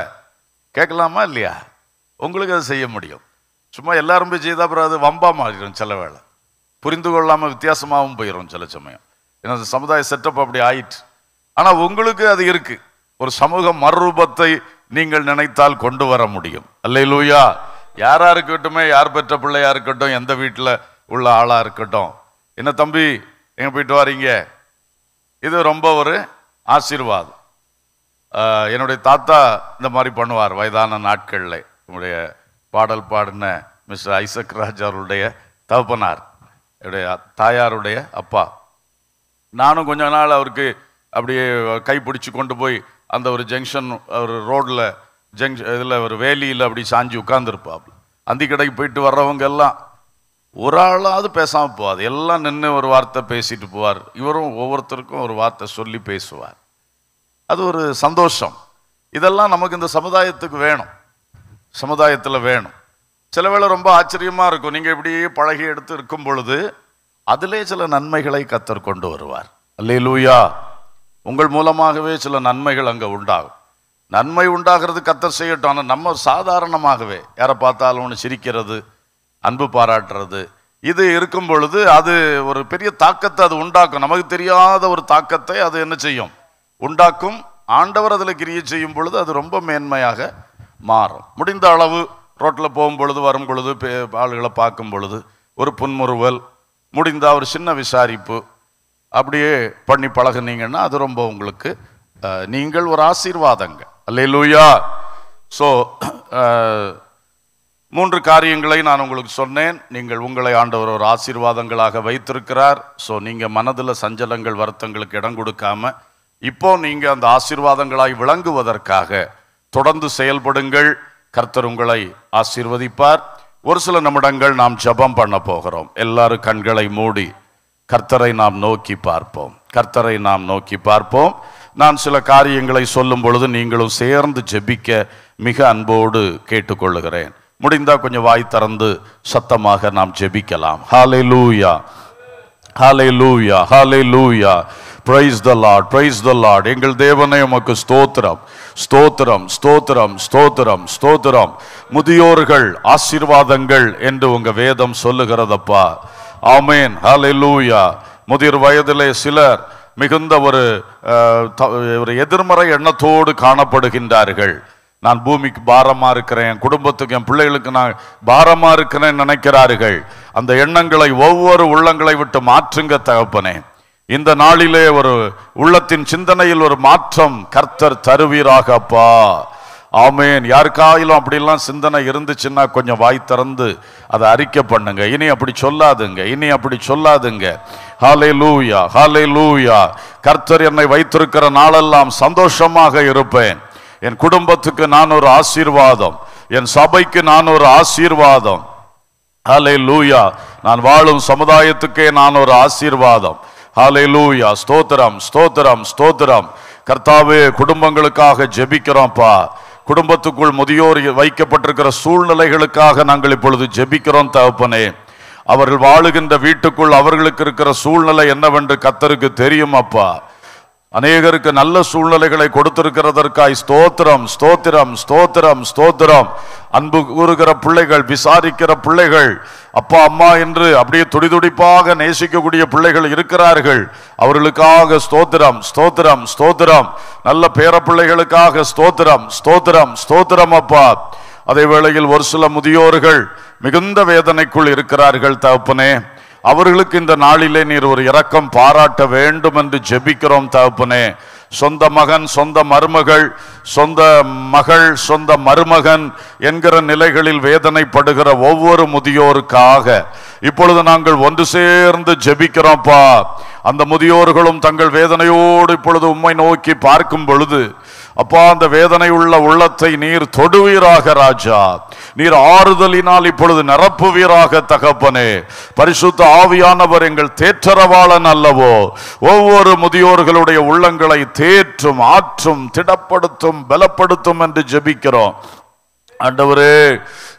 கேட்கலாமா இல்லையா உங்களுக்கு அதை செய்ய முடியும் சும்மா எல்லாரும் போய் செய்தால் அப்புறம் அது வம்பா மாறிடும் சில வேலை புரிந்து கொள்ளாமல் வித்தியாசமாகவும் போயிடும் சில சமயம் ஏன்னா சமுதாய செட்டப் அப்படி ஆயிட்டு ஆனால் உங்களுக்கு அது இருக்கு ஒரு சமூக மறுரூபத்தை நீங்கள் நினைத்தால் கொண்டு வர முடியும் அல்லையிலூயா யாரா இருக்கட்டுமே யார் பெற்ற பிள்ளையாக இருக்கட்டும் எந்த வீட்டில் உள்ள ஆளாக இருக்கட்டும் என்ன தம்பி எங்கே போயிட்டு வரீங்க இது ரொம்ப ஒரு ஆசீர்வாதம் என்னுடைய தாத்தா இந்த மாதிரி பண்ணுவார் வயதான நாட்களில் என்னுடைய பாடல் பாடின மிஸ்டர் ஐசக் ராஜ் அவருடைய தகப்பனார் என்னுடைய தாயாருடைய அப்பா நானும் கொஞ்ச நாள் அவருக்கு அப்படியே பிடிச்சி கொண்டு போய் அந்த ஒரு ஜங்ஷன் ஒரு ரோடில் ஜங்ஷ இதில் ஒரு வேலியில் அப்படி சாஞ்சி உட்காந்துருப்பாப்பு அந்தி கடைக்கு போயிட்டு வர்றவங்க எல்லாம் ஒரு ஆளாவது பேசாமல் போவாது எல்லாம் நின்று ஒரு வார்த்தை பேசிட்டு போவார் இவரும் ஒவ்வொருத்தருக்கும் ஒரு வார்த்தை சொல்லி பேசுவார் அது ஒரு சந்தோஷம் இதெல்லாம் நமக்கு இந்த சமுதாயத்துக்கு வேணும் சமுதாயத்தில் வேணும் சில வேளை ரொம்ப ஆச்சரியமாக இருக்கும் நீங்கள் இப்படியே பழகி எடுத்து இருக்கும் பொழுது அதிலே சில நன்மைகளை கத்தர் கொண்டு வருவார் அல்லே லூயா உங்கள் மூலமாகவே சில நன்மைகள் அங்கே உண்டாகும் நன்மை உண்டாகிறது கத்தர் செய்யட்டும் ஆனால் நம்ம சாதாரணமாகவே யாரை பார்த்தாலும் ஒன்று சிரிக்கிறது அன்பு பாராட்டுறது இது இருக்கும் பொழுது அது ஒரு பெரிய தாக்கத்தை அது உண்டாக்கும் நமக்கு தெரியாத ஒரு தாக்கத்தை அது என்ன செய்யும் உண்டாக்கும் ஆண்டவர் அதில் கிரியை செய்யும் பொழுது அது ரொம்ப மேன்மையாக மாறும் முடிந்த அளவு ரோட்டில் போகும் பொழுது வரும் பொழுது ஆளுகளை பார்க்கும் பொழுது ஒரு புன்முறுவல் முடிந்த ஒரு சின்ன விசாரிப்பு அப்படியே பண்ணி பழகுனீங்கன்னா அது ரொம்ப உங்களுக்கு நீங்கள் ஒரு ஆசீர்வாதங்க லூயா ஸோ மூன்று காரியங்களை நான் உங்களுக்கு சொன்னேன் நீங்கள் உங்களை ஆண்டவர் ஒரு ஆசீர்வாதங்களாக வைத்திருக்கிறார் ஸோ நீங்கள் மனதில் சஞ்சலங்கள் வருத்தங்களுக்கு இடம் கொடுக்காம இப்போ நீங்கள் அந்த ஆசீர்வாதங்களாய் விளங்குவதற்காக தொடர்ந்து செயல்படுங்கள் கர்த்தர் உங்களை ஆசீர்வதிப்பார் ஒரு சில நிமிடங்கள் நாம் ஜபம் பண்ண போகிறோம் எல்லாரும் கண்களை மூடி கர்த்தரை நாம் நோக்கி பார்ப்போம் கர்த்தரை நாம் நோக்கி பார்ப்போம் நான் சில காரியங்களை சொல்லும் பொழுது நீங்களும் சேர்ந்து ஜெபிக்க மிக அன்போடு கேட்டுக்கொள்ளுகிறேன் முடிந்தால் கொஞ்சம் வாய் திறந்து சத்தமாக நாம் ஜெபிக்கலாம் ஹாலே hallelujah hallelujah hallelujah praise the Lord praise the Lord எங்கள் தேவனே உமக்கு ஸ்தோத்திரம் ஸ்தோத்திரம் ஸ்தோத்திரம் ஸ்தோத்திரம் ஸ்தோத்திரம் முதியோர்கள் ஆசீர்வாதங்கள் என்று உங்கள் வேதம் சொல்லுகிறதப்பா ஆமேன் ஹலை லூயா முதிர் வயதிலே சிலர் மிகுந்த ஒரு ஒரு எதிர்மறை எண்ணத்தோடு காணப்படுகின்றார்கள் நான் பூமிக்கு பாரமாக இருக்கிறேன் என் குடும்பத்துக்கு என் பிள்ளைகளுக்கு நான் பாரமாக இருக்கிறேன் நினைக்கிறார்கள் அந்த எண்ணங்களை ஒவ்வொரு உள்ளங்களை விட்டு மாற்றுங்க தகப்பனே இந்த நாளிலே ஒரு உள்ளத்தின் சிந்தனையில் ஒரு மாற்றம் கர்த்தர் தருவீராக அப்பா ஆமேன் யாருக்காயிலும் அப்படிலாம் சிந்தனை இருந்துச்சுன்னா கொஞ்சம் வாய் திறந்து அதை அறிக்கை பண்ணுங்க இனி அப்படி சொல்லாதுங்க இனி அப்படி சொல்லாதுங்க ஹாலே லூயா ஹாலே லூயா கர்த்தர் என்னை வைத்திருக்கிற நாளெல்லாம் சந்தோஷமாக இருப்பேன் என் குடும்பத்துக்கு நான் ஒரு ஆசீர்வாதம் என் சபைக்கு நான் ஒரு ஆசீர்வாதம் ஹாலே லூயா நான் வாழும் சமுதாயத்துக்கே நான் ஒரு ஆசீர்வாதம் ஹாலே லூயா ஸ்தோத்திரம் ஸ்தோத்திரம் ஸ்தோத்திரம் கர்த்தாவே குடும்பங்களுக்காக ஜெபிக்கிறோம்ப்பா குடும்பத்துக்குள் முதியோர் வைக்கப்பட்டிருக்கிற சூழ்நிலைகளுக்காக நாங்கள் இப்பொழுது ஜெபிக்கிறோம் தகப்பனே அவர்கள் வாழுகின்ற வீட்டுக்குள் அவர்களுக்கு இருக்கிற சூழ்நிலை என்னவென்று கத்தருக்கு தெரியும் அப்பா அநேகருக்கு நல்ல சூழ்நிலைகளை கொடுத்திருக்கிறதற்காய் ஸ்தோத்திரம் ஸ்தோத்திரம் ஸ்தோத்திரம் ஸ்தோத்திரம் அன்பு கூறுகிற பிள்ளைகள் விசாரிக்கிற பிள்ளைகள் அப்பா அம்மா என்று அப்படியே துடிதுடிப்பாக நேசிக்கக்கூடிய பிள்ளைகள் இருக்கிறார்கள் அவர்களுக்காக ஸ்தோத்திரம் ஸ்தோத்திரம் ஸ்தோத்திரம் நல்ல பேர பிள்ளைகளுக்காக ஸ்தோத்திரம் ஸ்தோத்திரம் ஸ்தோத்திரம் அப்பா அதே வேளையில் ஒரு சில முதியோர்கள் மிகுந்த வேதனைக்குள் இருக்கிறார்கள் தகப்பனே அவர்களுக்கு இந்த நாளிலே நீர் ஒரு இரக்கம் பாராட்ட வேண்டும் என்று ஜெபிக்கிறோம் தகப்பனே சொந்த மகன் சொந்த மருமகள் சொந்த மகள் சொந்த மருமகன் என்கிற நிலைகளில் வேதனைப்படுகிற ஒவ்வொரு முதியோருக்காக இப்பொழுது நாங்கள் ஒன்று சேர்ந்து ஜெபிக்கிறோம்ப்பா அந்த முதியோர்களும் தங்கள் வேதனையோடு இப்பொழுது உம்மை நோக்கி பார்க்கும் பொழுது அப்பா அந்த வேதனை உள்ள உள்ளத்தை நீர் தொடுவீராக ராஜா நீர் ஆறுதலினால் இப்பொழுது நிரப்புவீராக தகப்பனே பரிசுத்த ஆவியானவர் எங்கள் தேற்றரவாளன் அல்லவோ ஒவ்வொரு முதியோர்களுடைய உள்ளங்களை தேற்றும் ஆற்றும் திடப்படுத்தும் பலப்படுத்தும் என்று ஜெபிக்கிறோம் ஆண்டவரே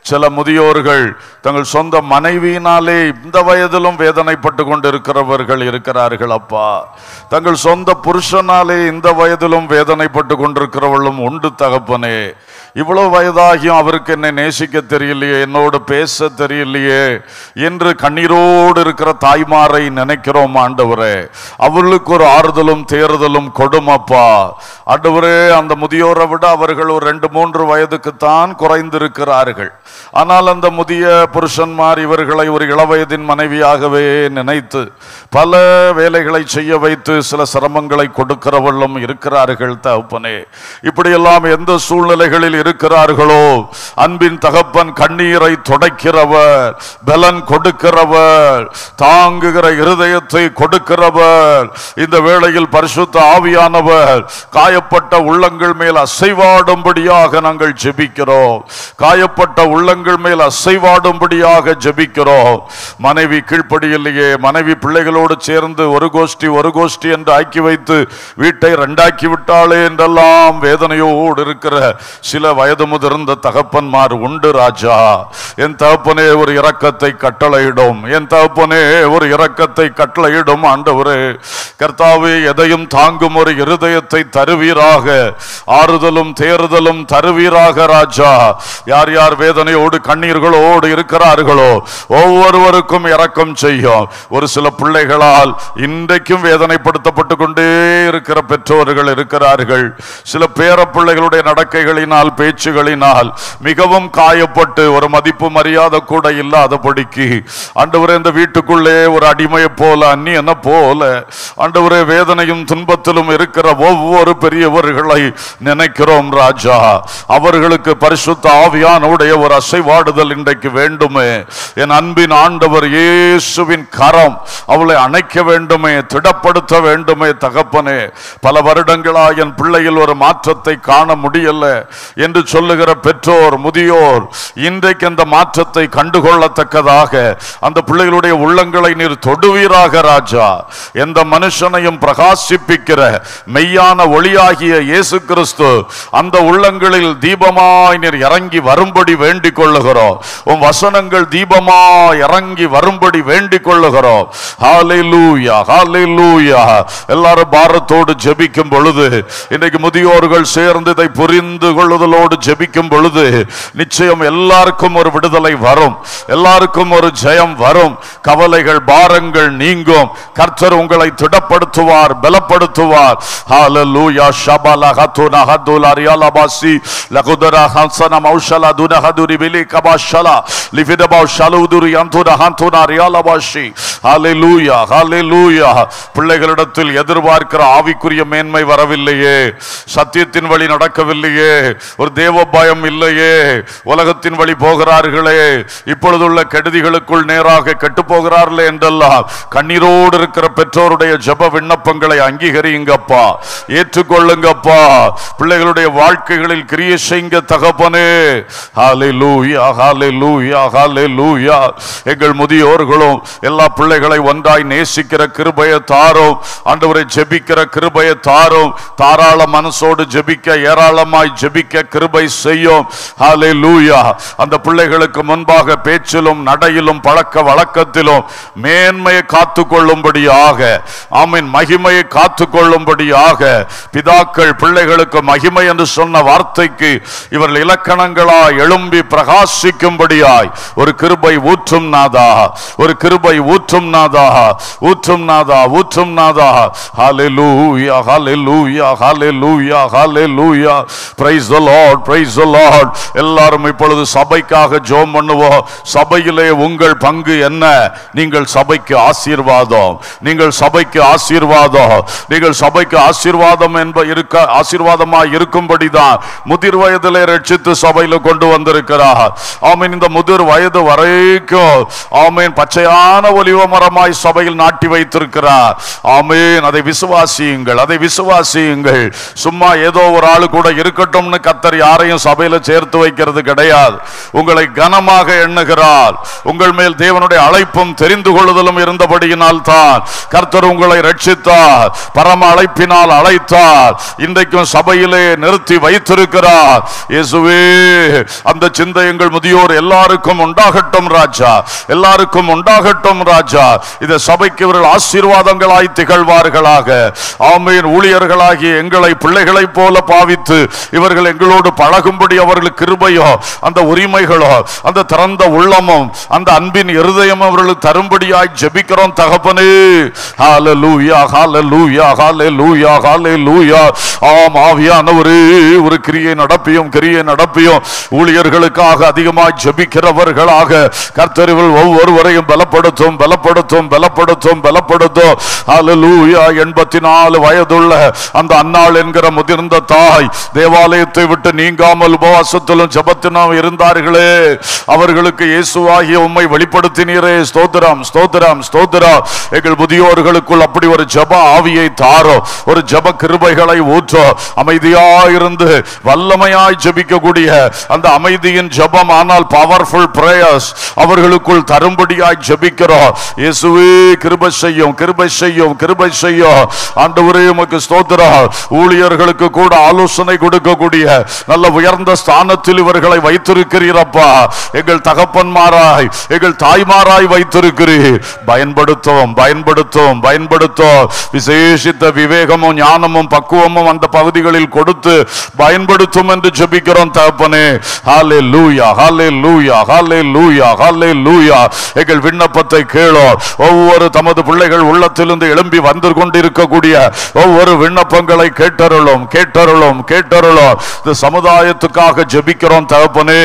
சில முதியோர்கள் தங்கள் சொந்த மனைவியினாலே இந்த வயதிலும் வேதனைப்பட்டு கொண்டிருக்கிறவர்கள் இருக்கிறார்கள் அப்பா தங்கள் சொந்த புருஷனாலே இந்த வயதிலும் வேதனைப்பட்டு கொண்டிருக்கிறவர்களும் உண்டு தகப்பனே இவ்வளவு வயதாகியும் அவருக்கு என்னை நேசிக்க தெரியலையே என்னோடு பேச தெரியலையே என்று கண்ணீரோடு இருக்கிற தாய்மாரை நினைக்கிறோம் ஆண்டவரே அவர்களுக்கு ஒரு ஆறுதலும் தேறுதலும் கொடுமப்பா ஆண்டவரே அந்த முதியோரை விட அவர்கள் ஒரு ரெண்டு மூன்று வயதுக்குத்தான் குறைந்திருக்கிறார்கள் ஆனால் அந்த முதிய புருஷன்மார் இவர்களை ஒரு இளவயதின் மனைவியாகவே நினைத்து பல வேலைகளை செய்ய வைத்து சில சிரமங்களை கொடுக்கிறவர்களும் இருக்கிறார்கள் தகப்பனே இப்படியெல்லாம் எந்த சூழ்நிலைகளில் இருக்கிறார்களோ அன்பின் தகப்பன் கண்ணீரை துடைக்கிறவர் பலன் கொடுக்கிறவர் தாங்குகிற இருதயத்தை கொடுக்கிறவர் இந்த வேளையில் பரிசுத்த ஆவியானவர் காயப்பட்ட உள்ளங்கள் மேல் அசைவாடும்படியாக நாங்கள் ஜெபிக்கிறோம் காயப்பட்ட உள்ளங்கள் மேல் அசைவாடும்படியாக ஜெபிக்கிறோம் மனைவி கீழ்ப்படியிலேயே மனைவி பிள்ளைகளோடு சேர்ந்து ஒரு கோஷ்டி ஒரு கோஷ்டி என்று ஆக்கி வைத்து வீட்டை ரெண்டாக்கி விட்டாளே என்றெல்லாம் வேதனையோடு இருக்கிற சில வயது முதிர்ந்த தகப்பன்மார் உண்டு ராஜா என் தகப்பனே ஒரு இரக்கத்தை கட்டளையிடும் என் தகப்பனே ஒரு இரக்கத்தை கட்டளையிடும் ஆண்டவரு கர்த்தாவே எதையும் தாங்கும் ஒரு இருதயத்தை தருவீராக ஆறுதலும் தேறுதலும் தருவீராக ராஜா யார் யார் வேதனையோடு கண்ணீர்களோடு இருக்கிறார்களோ ஒவ்வொருவருக்கும் இரக்கம் செய்யும் ஒரு சில பிள்ளைகளால் இன்றைக்கும் வேதனைப்படுத்தப்பட்டு கொண்டே இருக்கிற பெற்றோர்கள் இருக்கிறார்கள் சில பேர பிள்ளைகளுடைய நடக்கைகளினால் பேச்சுகளினால் மிகவும் காயப்பட்டு ஒரு மதிப்பு மரியாதை கூட இல்லாதபடிக்கு ஆண்டவரே இந்த வீட்டுக்குள்ளே ஒரு அடிமையை போல என்ன போல ஆண்டவரே வேதனையும் துன்பத்திலும் இருக்கிற ஒவ்வொரு பெரியவர்களை நினைக்கிறோம் ராஜா அவர்களுக்கு பரிசுத்த ஆவியானுடைய ஒரு அசைவாடுதல் இன்றைக்கு வேண்டுமே என் அன்பின் ஆண்டவர் இயேசுவின் கரம் அவளை அணைக்க வேண்டுமே திடப்படுத்த வேண்டுமே தகப்பனே பல வருடங்களாக என் பிள்ளையில் ஒரு மாற்றத்தை காண முடியல என்று சொல்லுகிற பெற்றோர் முதியோர் இன்றைக்கு அந்த மாற்றத்தை கண்டுகொள்ளத்தக்கதாக அந்த பிள்ளைகளுடைய உள்ளங்களை நீர் தொடுவீராக ராஜா எந்த மனுஷனையும் பிரகாசிப்பிக்கிற மெய்யான ஒளியாகிய இயேசு கிறிஸ்து அந்த உள்ளங்களில் தீபமாய் நீர் இறங்கி வரும்படி வேண்டிக் கொள்ளுகிறோம் உன் வசனங்கள் தீபமாய் இறங்கி வரும்படி வேண்டிக் கொள்ளுகிறோம் எல்லாரும் பாரத்தோடு ஜபிக்கும் பொழுது இன்னைக்கு முதியோர்கள் சேர்ந்து இதை புரிந்து கொள்ளுதல் விசுவாசத்தோடு ஜபிக்கும் பொழுது நிச்சயம் எல்லாருக்கும் ஒரு விடுதலை வரும் எல்லாருக்கும் ஒரு ஜெயம் வரும் கவலைகள் பாரங்கள் நீங்கும் கர்த்தர் உங்களை திடப்படுத்துவார் பலப்படுத்துவார் பிள்ளைகளிடத்தில் எதிர்பார்க்கிற ஆவிக்குரிய மேன்மை வரவில்லையே சத்தியத்தின் வழி நடக்கவில்லையே ஒரு தேவ பயம் இல்லையே உலகத்தின் வழி போகிறார்களே இப்பொழுது உள்ள கெடுதிகளுக்குள் நேராக கெட்டு போகிறார்களே என்றெல்லாம் கண்ணீரோடு இருக்கிற பெற்றோருடைய ஜப விண்ணப்பங்களை அங்கீகரியுங்கப்பா ஏற்றுக்கொள்ளுங்கப்பா பிள்ளைகளுடைய வாழ்க்கைகளில் கிரிய செய்ய தகப்பனே லூயா எங்கள் முதியோர்களும் எல்லா பிள்ளைகளை ஒன்றாய் நேசிக்கிற கிருபையை தாரும் அன்றவரை ஜெபிக்கிற கிருபையை தாரும் தாராள மனசோடு ஜெபிக்க ஏராளமாய் ஜெபிக்க கிருபை செய்யும் அந்த பிள்ளைகளுக்கு முன்பாக பேச்சிலும் நடையிலும் பழக்க வழக்கத்திலும் மேன்மையை காத்து கொள்ளும்படியாக ஆமீன் மகிமையை காத்து கொள்ளும்படியாக பிதாக்கள் பிள்ளைகளுக்கு மகிமை என்று சொன்ன வார்த்தைக்கு இவர்கள் இலக்கணங்களா எழும்பி பிரகாசிக்கும்படியாய் ஒரு கிருபை ஊற்றும் நாதா ஒரு கிருபை ஊற்றும் நாதா ஊற்றும் நாதா ஊற்றும் நாதா ஹாலே hallelujah hallelujah hallelujah hallelujah praise the Lord praise the Lord எல்லாரும் இப்பொழுது சபைக்காக ஜோம் பண்ணுவோம் சபையிலே உங்கள் பங்கு என்ன நீங்கள் சபைக்கு ஆசீர்வாதம் நீங்கள் சபைக்கு ஆசீர்வாதம் நீங்கள் சபைக்கு ஆசீர்வாதம் என்ப இருக்க ஆசீர்வாதமா இருக்கும்படி தான் முதிர் வயதிலே ரட்சித்து சபையில் கொண்டு வந்திருக்கிறார் ஆமீன் இந்த முதிர் வயது வரைக்கும் ஆமீன் பச்சையான ஒலிவ மரமாய் சபையில் நாட்டி வைத்திருக்கிறார் ஆமீன் அதை விசுவாசியுங்கள் அதை விசுவாசியுங்கள் சும்மா ஏதோ ஒரு ஆளு கூட இருக்கட்டும்னு கத்த கர்த்தர் யாரையும் சபையில் சேர்த்து வைக்கிறது கிடையாது உங்களை கனமாக எண்ணுகிறார் உங்கள் மேல் தேவனுடைய அழைப்பும் தெரிந்து கொள்ளுதலும் இருந்தபடியினால் தான் கர்த்தர் உங்களை ரட்சித்தார் பரம அழைப்பினால் அழைத்தார் இன்றைக்கும் சபையிலே நிறுத்தி வைத்திருக்கிறார் இயேசுவே அந்த சிந்தை எங்கள் முதியோர் எல்லாருக்கும் உண்டாகட்டும் ராஜா எல்லாருக்கும் உண்டாகட்டும் ராஜா இந்த சபைக்கு இவர்கள் ஆசீர்வாதங்களாய் திகழ்வார்களாக ஆமையின் ஊழியர்களாகி எங்களை பிள்ளைகளைப் போல பாவித்து இவர்கள் எங்களோடு அவர்களோடு பழகும்படி அவர்களுக்கு கிருபையோ அந்த உரிமைகளோ அந்த திறந்த உள்ளமும் அந்த அன்பின் இருதயம் அவர்களுக்கு தரும்படியாய் ஜபிக்கிறோம் தகப்பனு ஒரு கிரியை நடப்பியும் கிரியை நடப்பியும் ஊழியர்களுக்காக அதிகமாய் ஜபிக்கிறவர்களாக கர்த்தரிவில் ஒவ்வொருவரையும் பலப்படுத்தும் பலப்படுத்தும் பலப்படுத்தும் பலப்படுத்தும் எண்பத்தி நாலு வயதுள்ள அந்த அன்னாள் என்கிற முதிர்ந்த தாய் தேவாலயத்தை விட்டு விட்டு நீங்காமல் உபவாசத்திலும் ஜபத்திலும் இருந்தார்களே அவர்களுக்கு இயேசுவாகிய உண்மை வெளிப்படுத்தினீரே ஸ்தோத்திரம் ஸ்தோத்திரம் ஸ்தோத்திரம் எங்கள் முதியோர்களுக்குள் அப்படி ஒரு ஜப ஆவியை தாரோ ஒரு ஜப கிருபைகளை ஊற்றோ அமைதியா இருந்து வல்லமையாய் ஜபிக்கக்கூடிய அந்த அமைதியின் ஜபம் ஆனால் பவர்ஃபுல் பிரேயர்ஸ் அவர்களுக்குள் தரும்படியாய் ஜபிக்கிறோம் இயேசுவே கிருபை செய்யும் கிருபை செய்யும் கிருபை செய்யும் ஆண்டு உரையுமக்கு ஸ்தோத்திரம் ஊழியர்களுக்கு கூட ஆலோசனை கொடுக்கக்கூடிய நல்ல உயர்ந்த ஸ்தானத்தில் இவர்களை வைத்திருக்கிறீரப்பா எங்கள் தகப்பன்மாராய் எங்கள் தாய்மாராய் வைத்திருக்கிறீர் பயன்படுத்தும் பயன்படுத்தும் பயன்படுத்தும் விசேஷித்த விவேகமும் ஞானமும் பக்குவமும் அந்த பகுதிகளில் கொடுத்து பயன்படுத்தும் என்று ஜபிக்கிறோம் தகப்பனே ஹாலே hallelujah hallelujah hallelujah ஹாலே லூயா எங்கள் விண்ணப்பத்தை கேளோ ஒவ்வொரு தமது பிள்ளைகள் உள்ளத்திலிருந்து எழும்பி வந்து கொண்டிருக்கக்கூடிய ஒவ்வொரு விண்ணப்பங்களை கேட்டருளும் கேட்டருளும் கேட்டருளும் சமுதாயத்துக்காக ஜபிக்கிறோம் தகப்பனே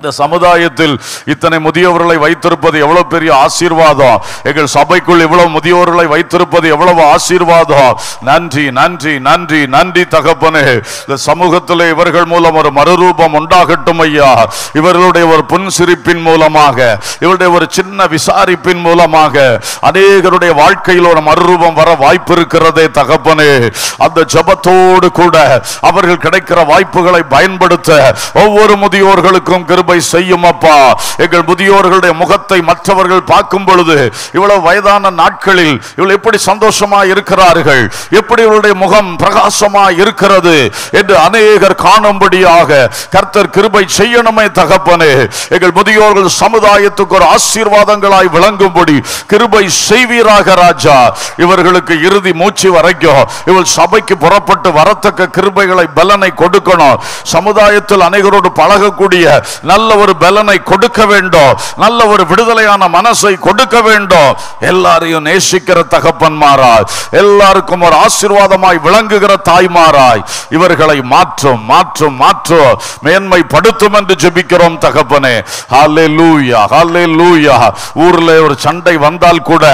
இந்த சமுதாயத்தில் இத்தனை முதியவர்களை வைத்திருப்பது எவ்வளவு பெரிய ஆசீர்வாதம் எங்கள் சபைக்குள் இவ்வளவு முதியோர்களை வைத்திருப்பது எவ்வளவு ஆசீர்வாதம் நன்றி நன்றி நன்றி நன்றி தகப்பனே இந்த சமூகத்தில் இவர்கள் மூலம் ஒரு மறுரூபம் உண்டாகட்டும் ஐயா இவர்களுடைய ஒரு புன்சிரிப்பின் மூலமாக இவருடைய ஒரு சின்ன விசாரிப்பின் மூலமாக அநேகருடைய வாழ்க்கையில் ஒரு மறுரூபம் வர வாய்ப்பு இருக்கிறதே தகப்பனே அந்த ஜபத்தோடு கூட அவர்கள் கிடைக்கிற வாய்ப்புகளை பயன்படுத்த ஒவ்வொரு முதியோர்களுக்கும் கிருப கிருபை செய்யும் அப்பா எங்கள் முதியோர்களுடைய முகத்தை மற்றவர்கள் பார்க்கும் பொழுது இவ்வளவு வயதான நாட்களில் இவள் எப்படி சந்தோஷமா இருக்கிறார்கள் எப்படி இவளுடைய முகம் பிரகாசமா இருக்கிறது என்று அநேகர் காணும்படியாக கர்த்தர் கிருபை செய்யணுமே தகப்பனே எங்கள் முதியோர்கள் சமுதாயத்துக்கு ஒரு ஆசீர்வாதங்களாய் விளங்கும்படி கிருபை செய்வீராக ராஜா இவர்களுக்கு இறுதி மூச்சு வரைக்கும் இவள் சபைக்கு புறப்பட்டு வரத்தக்க கிருபைகளை பலனை கொடுக்கணும் சமுதாயத்தில் அனைவரோடு பழகக்கூடிய நல்ல நல்ல ஒரு பலனை கொடுக்க வேண்டும் நல்ல ஒரு விடுதலையான மனசை கொடுக்க வேண்டும் எல்லாரையும் நேசிக்கிற தகப்பன்மாராய் எல்லாருக்கும் ஒரு ஆசீர்வாதமாய் விளங்குகிற தாய்மாராய் இவர்களை மாற்றும் மாற்றும் மாற்றும் மேன்மைப்படுத்தும் என்று ஜெபிக்கிறோம் தகப்பனே ஹாலே லூயா ஹாலே லூயா ஊர்ல ஒரு சண்டை வந்தால் கூட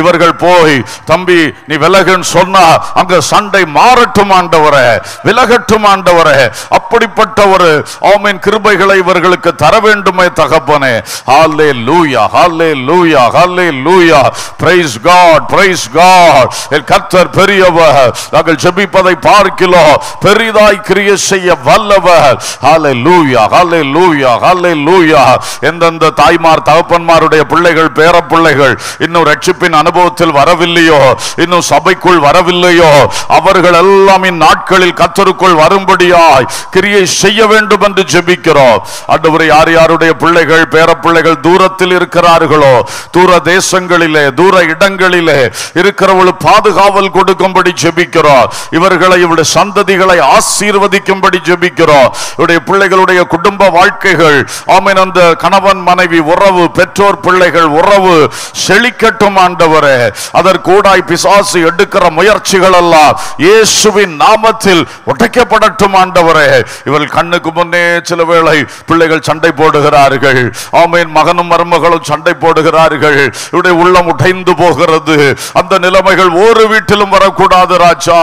இவர்கள் போய் தம்பி நீ விலகுன்னு சொன்னா அங்க சண்டை மாறட்டும் ஆண்டவரே விலகட்டும் ஆண்டவரே அப்படிப்பட்ட ஒரு ஆமீன் கிருபைகளை இவர்களுக்கு தர வேண்டுமே தகப்பனே ஹாலே hallelujah hallelujah hallelujah praise God praise God என் கத்தர் பெரியவர் நாங்கள் ஜெபிப்பதை பார்க்கிறோம் பெரிதாய் கிரிய செய்ய வல்லவர் ஹாலே லூயா ஹாலே லூயா ஹாலே லூயா எந்தெந்த தாய்மார் தகப்பன்மாருடைய பிள்ளைகள் பேர பிள்ளைகள் இன்னும் ரட்சிப்பின் அனுபவத்தில் வரவில்லையோ இன்னும் சபைக்குள் வரவில்லையோ அவர்கள் எல்லாம் இந்நாட்களில் கத்தருக்குள் வரும்படியாய் கிரியை செய்ய வேண்டும் என்று ஜெபிக்கிறோம் அன்று ஆண்டவரை யார் யாருடைய பிள்ளைகள் பேரப்பிள்ளைகள் தூரத்தில் இருக்கிறார்களோ தூர தேசங்களிலே தூர இடங்களிலே இருக்கிறவர்கள் பாதுகாவல் கொடுக்கும்படி ஜெபிக்கிறோம் இவர்களை இவருடைய சந்ததிகளை ஆசீர்வதிக்கும்படி ஜெபிக்கிறோம் இவருடைய பிள்ளைகளுடைய குடும்ப வாழ்க்கைகள் ஆமீன் அந்த கணவன் மனைவி உறவு பெற்றோர் பிள்ளைகள் உறவு செழிக்கட்டும் ஆண்டவரே அதற்கூடாய் பிசாசு எடுக்கிற முயற்சிகள் எல்லாம் இயேசுவின் நாமத்தில் உடைக்கப்படட்டும் ஆண்டவரே இவள் கண்ணுக்கு முன்னே சில வேளை பிள்ளைகள் சண்டை போடுகிறார்கள் ஆமையின் மகனும் மருமகளும் சண்டை போடுகிறார்கள் இவருடைய உள்ளம் உடைந்து போகிறது அந்த நிலைமைகள் ஒரு வீட்டிலும் வரக்கூடாது ராஜா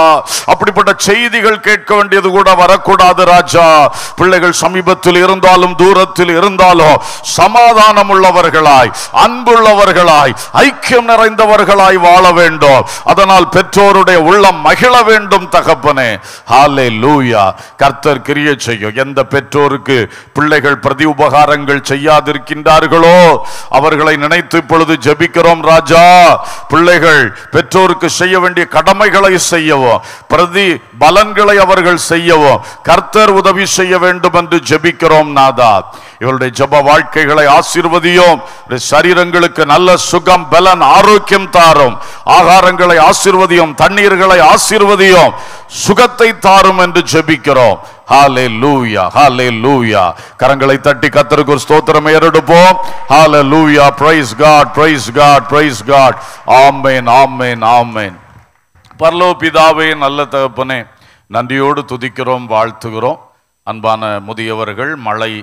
அப்படிப்பட்ட செய்திகள் கேட்க வேண்டியது கூட வரக்கூடாது ராஜா பிள்ளைகள் சமீபத்தில் இருந்தாலும் தூரத்தில் இருந்தாலும் சமாதானம் உள்ளவர்களாய் அன்புள்ளவர்களாய் ஐக்கியம் நிறைந்தவர்களாய் வாழ வேண்டும் அதனால் பெற்றோருடைய உள்ளம் மகிழ வேண்டும் தகப்பனே ஹாலே லூயா கர்த்தர் கிரிய செய்யும் எந்த பெற்றோருக்கு பிள்ளைகள் பிரதி பிரதி உபகாரங்கள் செய்யாதிருக்கின்றார்களோ அவர்களை நினைத்து இப்பொழுது ஜபிக்கிறோம் ராஜா பிள்ளைகள் பெற்றோருக்கு செய்ய வேண்டிய கடமைகளை செய்யவும் பிரதி பலன்களை அவர்கள் செய்யவும் கர்த்தர் உதவி செய்ய வேண்டும் என்று ஜபிக்கிறோம் நாதா இவருடைய ஜப வாழ்க்கைகளை ஆசிர்வதியும் சரீரங்களுக்கு நல்ல சுகம் பலன் ஆரோக்கியம் தாரும் ஆகாரங்களை ஆசிர்வதியும் தண்ணீர்களை ஆசிர்வதியும் சுகத்தை தாரும் என்று ஜெபிக்கிறோம் ஹாலே லூயா ஹாலே லூயா கரங்களை தட்டி கத்தருக்கு ஒரு ஸ்தோத்திரம் ஏறெடுப்போம் hallelujah praise God praise God praise God ஆமேன் ஆமேன் ஆமேன் பரலோ பிதாவே நல்ல தகப்பனே நன்றியோடு துதிக்கிறோம் வாழ்த்துகிறோம் அன்பான முதியவர்கள் மழை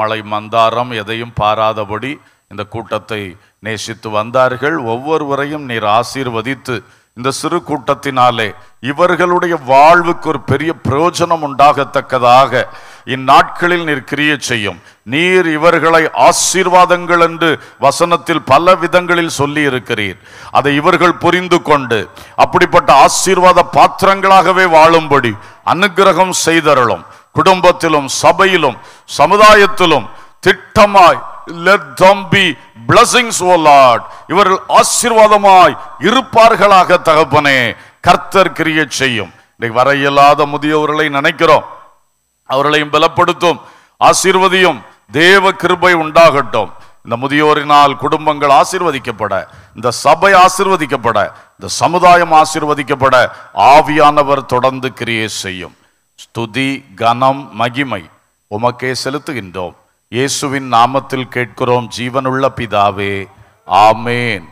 மலை மந்தாரம் எதையும் பாராதபடி இந்த கூட்டத்தை நேசித்து வந்தார்கள் ஒவ்வொருவரையும் நீர் ஆசீர்வதித்து இந்த சிறு கூட்டத்தினாலே இவர்களுடைய வாழ்வுக்கு ஒரு பெரிய பிரயோஜனம் உண்டாகத்தக்கதாக இந்நாட்களில் நீர் கிரிய செய்யும் நீர் இவர்களை ஆசீர்வாதங்கள் என்று வசனத்தில் பல விதங்களில் சொல்லி இருக்கிறீர் அதை இவர்கள் புரிந்து கொண்டு அப்படிப்பட்ட ஆசீர்வாத பாத்திரங்களாகவே வாழும்படி அனுகிரகம் செய்தருளும் குடும்பத்திலும் சபையிலும் சமுதாயத்திலும் திட்டமாய் தம்பி பிளஸிங்ஸ் ஓ லார்ட் இவர்கள் ஆசீர்வாதமாய் இருப்பார்களாக தகப்பனே கர்த்தர் கிரியை செய்யும் இன்னைக்கு வர இயலாத முதியவர்களை நினைக்கிறோம் அவர்களையும் பலப்படுத்தும் ஆசீர்வதியும் தேவ கிருபை உண்டாகட்டும் இந்த முதியோரினால் குடும்பங்கள் ஆசிர்வதிக்கப்பட இந்த சபை ஆசிர்வதிக்கப்பட இந்த சமுதாயம் ஆசிர்வதிக்கப்பட ஆவியானவர் தொடர்ந்து கிரியை செய்யும் ஸ்துதி கனம் மகிமை உமக்கே செலுத்துகின்றோம் இயேசுவின் நாமத்தில் கேட்கிறோம் ஜீவனுள்ள பிதாவே ஆமேன்